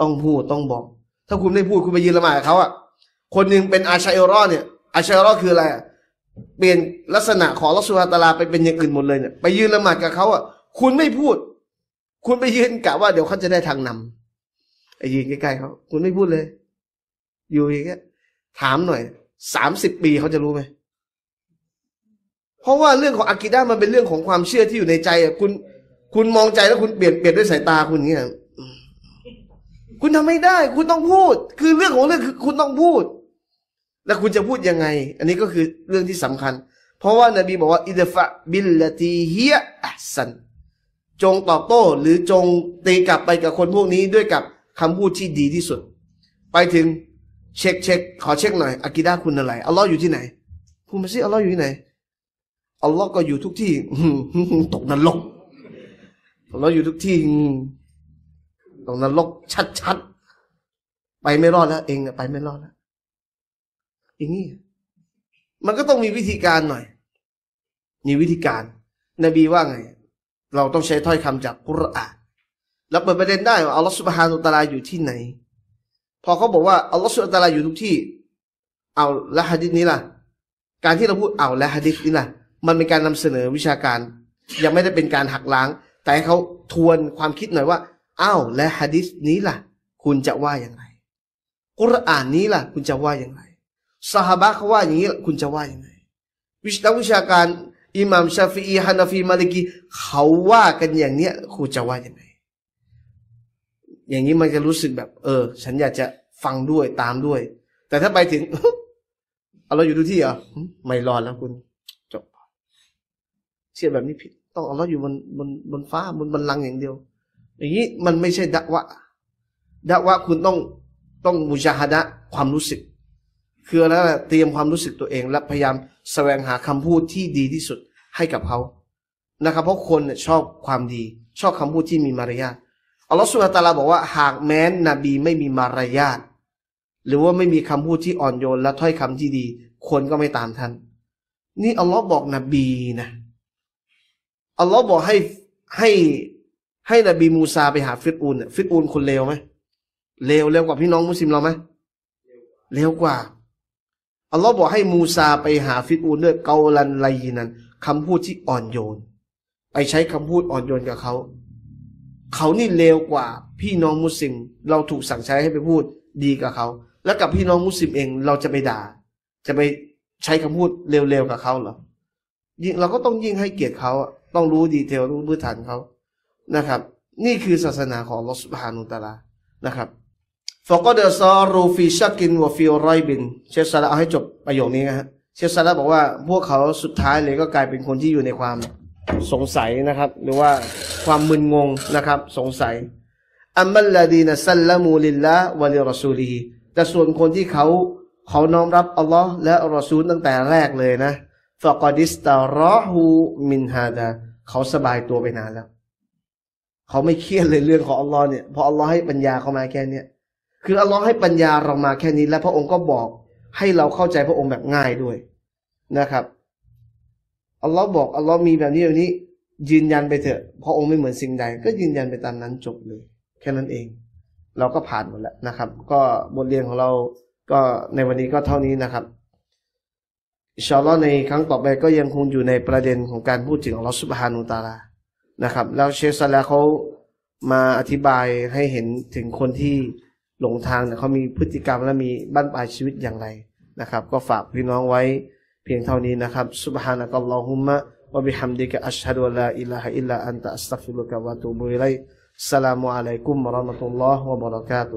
ต้องพูดต้องบอก ถ้าคุณไม่พูดคุณไปยืนละหมาดเขาอ่ะคนหนึ่งเป็นอาชัยรอเนี่ย อาชัยรอคืออะไรเปลี่ยนลักษณะของลักษณะตาลาไปเป็นอย่างอื่นหมดเลยเนี่ยไปยืนละหมาดกับเขาอ่ะคุณไม่พูดคุณไปยืนกะว่า เดี๋ยวเขาจะได้ทางนำไอ้ยืนใกล้ๆเขาคุณไม่พูดเลย อยู่อย่างเงี้ย ถามหน่อย สามสิบปีเขาจะรู้ไหมเพราะว่าเรื่องของอากิด้ามันเป็นเรื่องของความเชื่อที่อยู่ในใจอ่ะคุณ คุณมองใจแล้วคุณเปลี่ยนเปลี่ยนด้วยสายตาคุณเงี้ยคุณทำไม่ได้ คุณต้องพูด คือเรื่องของเรื่องคือคุณต้องพูด แล้วคุณจะพูดยังไง อันนี้ก็คือเรื่องที่สำคัญ เพราะว่านบีบอกว่าอิดฟะ บิลลตีเฮิยอัสันจงตอบโต้หรือจงตีกลับไปกับคนพวกนี้ด้วยกับคำพูดที่ดีที่สุด ไปถึงเช็คเช็คขอเช็คหน่อย อากิดาคุณอะไรอัลลอฮ์อยู่ที่ไหนพูดมาสิอัลลอฮ์อยู่ที่ไหนอัลลอฮ์ก็อยู่ทุกที่ ตกนรกอัลลอฮ์อยู่ทุกที่ตกนรกชัดๆไปไม่รอดแล้วเองไปไม่รอดแล้วอย่างนี้ มันก็ต้องมีวิธีการหน่อย มีวิธีการ นบีว่าไงเราต้องใช้ถ้อยคำจากกุรอานล้วเปิดประเด็นได้ว่าอัลลอฮฺสุบฮานุตาลาอยู่ที่ไหน พอเขาบอกว่าอัลลอฮฺสุบฮานุตาลาอยู่ทุกที่ เอาละฮะดิษนี้ล่ะ การที่เราพูดเอาละฮะดิษนี้ล่ะ มันเป็นการนำเสนอวิชาการ ยังไม่ได้เป็นการหักล้าง แต่ให้เขาทวนความคิดหน่อยว่าอ้าวและฮะดิษนี้ล่ะ คุณจะว่าอย่างไรกุรอานนี้ล่ะ คุณจะว่าอย่างไรสาบะเขาว่าอย่างนี้คุณจะว่าอย่างไรวิชาวิชาการอิหม่ามชาฟีฮานาฟีมาลิกีเขาว่ากันอย่าง เนี้ยครูจะว่ายังไงอย่างนี้มันจะรู้สึกแบบ เออฉันอยากจะฟังด้วยตามด้วย แต่ถ้าไปถึงเอาเราอยู่ดูที่เหรอไม่รอดแล้วคุณ จบเชื่อแบบนี้ผิด ต้องเอาเราอยู่บนบนบนฟ้าบนบนลังอย่างเดียว อย่างนี้มันไม่ใช่ดะวะดะวะคุณต้องต้องมุจาฮดะความรู้สึก คือแล้วเตรียมความรู้สึกตัวเองและพยายามแสวงหาคำพูดที่ดีที่สุดให้กับเขานะครับ เพราะคนชอบความดี ชอบคำพูดที่มีมารยาทอัลลอฮฺสุลตาราบอกว่า หากแม้นนบีไม่มีมารยาทหรือว่าไม่มีคำพูดที่อ่อนโยน และถ้อยคำที่ดี คนก็ไม่ตามท่าน นี่อัลลอฮ์บอกนบีนะ อัลลอฮ์บอกให้ให้ ให้นบีมูซาไปหาฟิรูนฟิรูนคนเลวไหมเลวเร็วกว่าพี่น้องมุสลิมเราไหมเร็วกว่า อัลลอฮ์บอกให้มูซาไปหาฟิรูนด้วยเกาลันไลยินันคำพูดที่อ่อนโยน ไปใช้คำพูดอ่อนโยนกับเขาเขานี่เลวกว่าพี่น้องมุสลิมเราถูกสั่งใช้ให้ไปพูดดีกับเขา แล้วกับพี่น้องมุสลิมเอง เราจะไปด่า จะไปใช้คำพูดเร็วๆกับเขาเหรอยิ่งเราก็ต้องยิ่งให้เกียรติเขาต้องรู้ดีเทลรู้พื้นฐานเขานะครับ นี่คือศาสนาของลอสุบฮานุตาลานะครับฟอกเดอร์ซอรูฟีชักกินวฟิโอไรบินเชฟซาลาเอาให้จบประโยคนี้นะครับเชฟซาร่าบอกว่าพวกเขาสุดท้ายเลยก็กลายเป็นคนที่อยู่ในความสงสัยนะครับ หรือว่าความมึนงงนะครับ สงสัยอัมมัลลาดีนัสัลลัมูลิลละวะลิรอซูลีแต่ส่วนคนที่เขาเขาน้อมรับอัลลอฮ์และรอซูลตั้งแต่แรกเลยนะฟะกอดิสตารอฮูมินฮาดาเขาสบายตัวไปนานแล้วเขาไม่เครียดเลยเรื่องของอัลลอฮ์เนี่ยพออัลลอฮ์ให้ปัญญาเขามาแค่เนี้ยคืออัลลอฮ์ให้ปัญญาเรามาแค่นี้ แล้วพระองค์ก็บอกให้เราเข้าใจพระองค์แบบง่ายด้วยนะครับอัลลอฮ์บอกอัลลอฮ์มีแบบนี้แบบนี้ยืนยันไปเถอะ พระองค์ไม่เหมือนสิ่งใด ก็ยืนยันไปตามนั้นจบเลย แค่นั้นเอง เราก็ผ่านหมดแล้วนะครับ ก็บทเรียนของเราก็ในวันนี้ก็เท่านี้นะครับชาลอในครั้งต่อไปก็ยังคงอยู่ในประเด็นของการพูดถึงอัลลอฮ์สุบฮานุตาลานะครับ แล้วเชสซาลาเขามาอธิบายให้เห็นถึงคนที่หลงทางเนี่ยเขามีพฤติกรรมและมีบ้านปลายชีวิตอย่างไรนะครับ ก็ฝากพี่น้องไว้เพียงเท่านี้นะครับ สุบฮานะกัลลอฮุมะวะบิฮัมดิกะอัชฮะดุลลาอิลาฮิลลัอันตะอัสตัฟิรกะวะตูบุอิลัยสลามุอะลัยกุมมะราะมะตุลลอฮ์วะบรากาตุ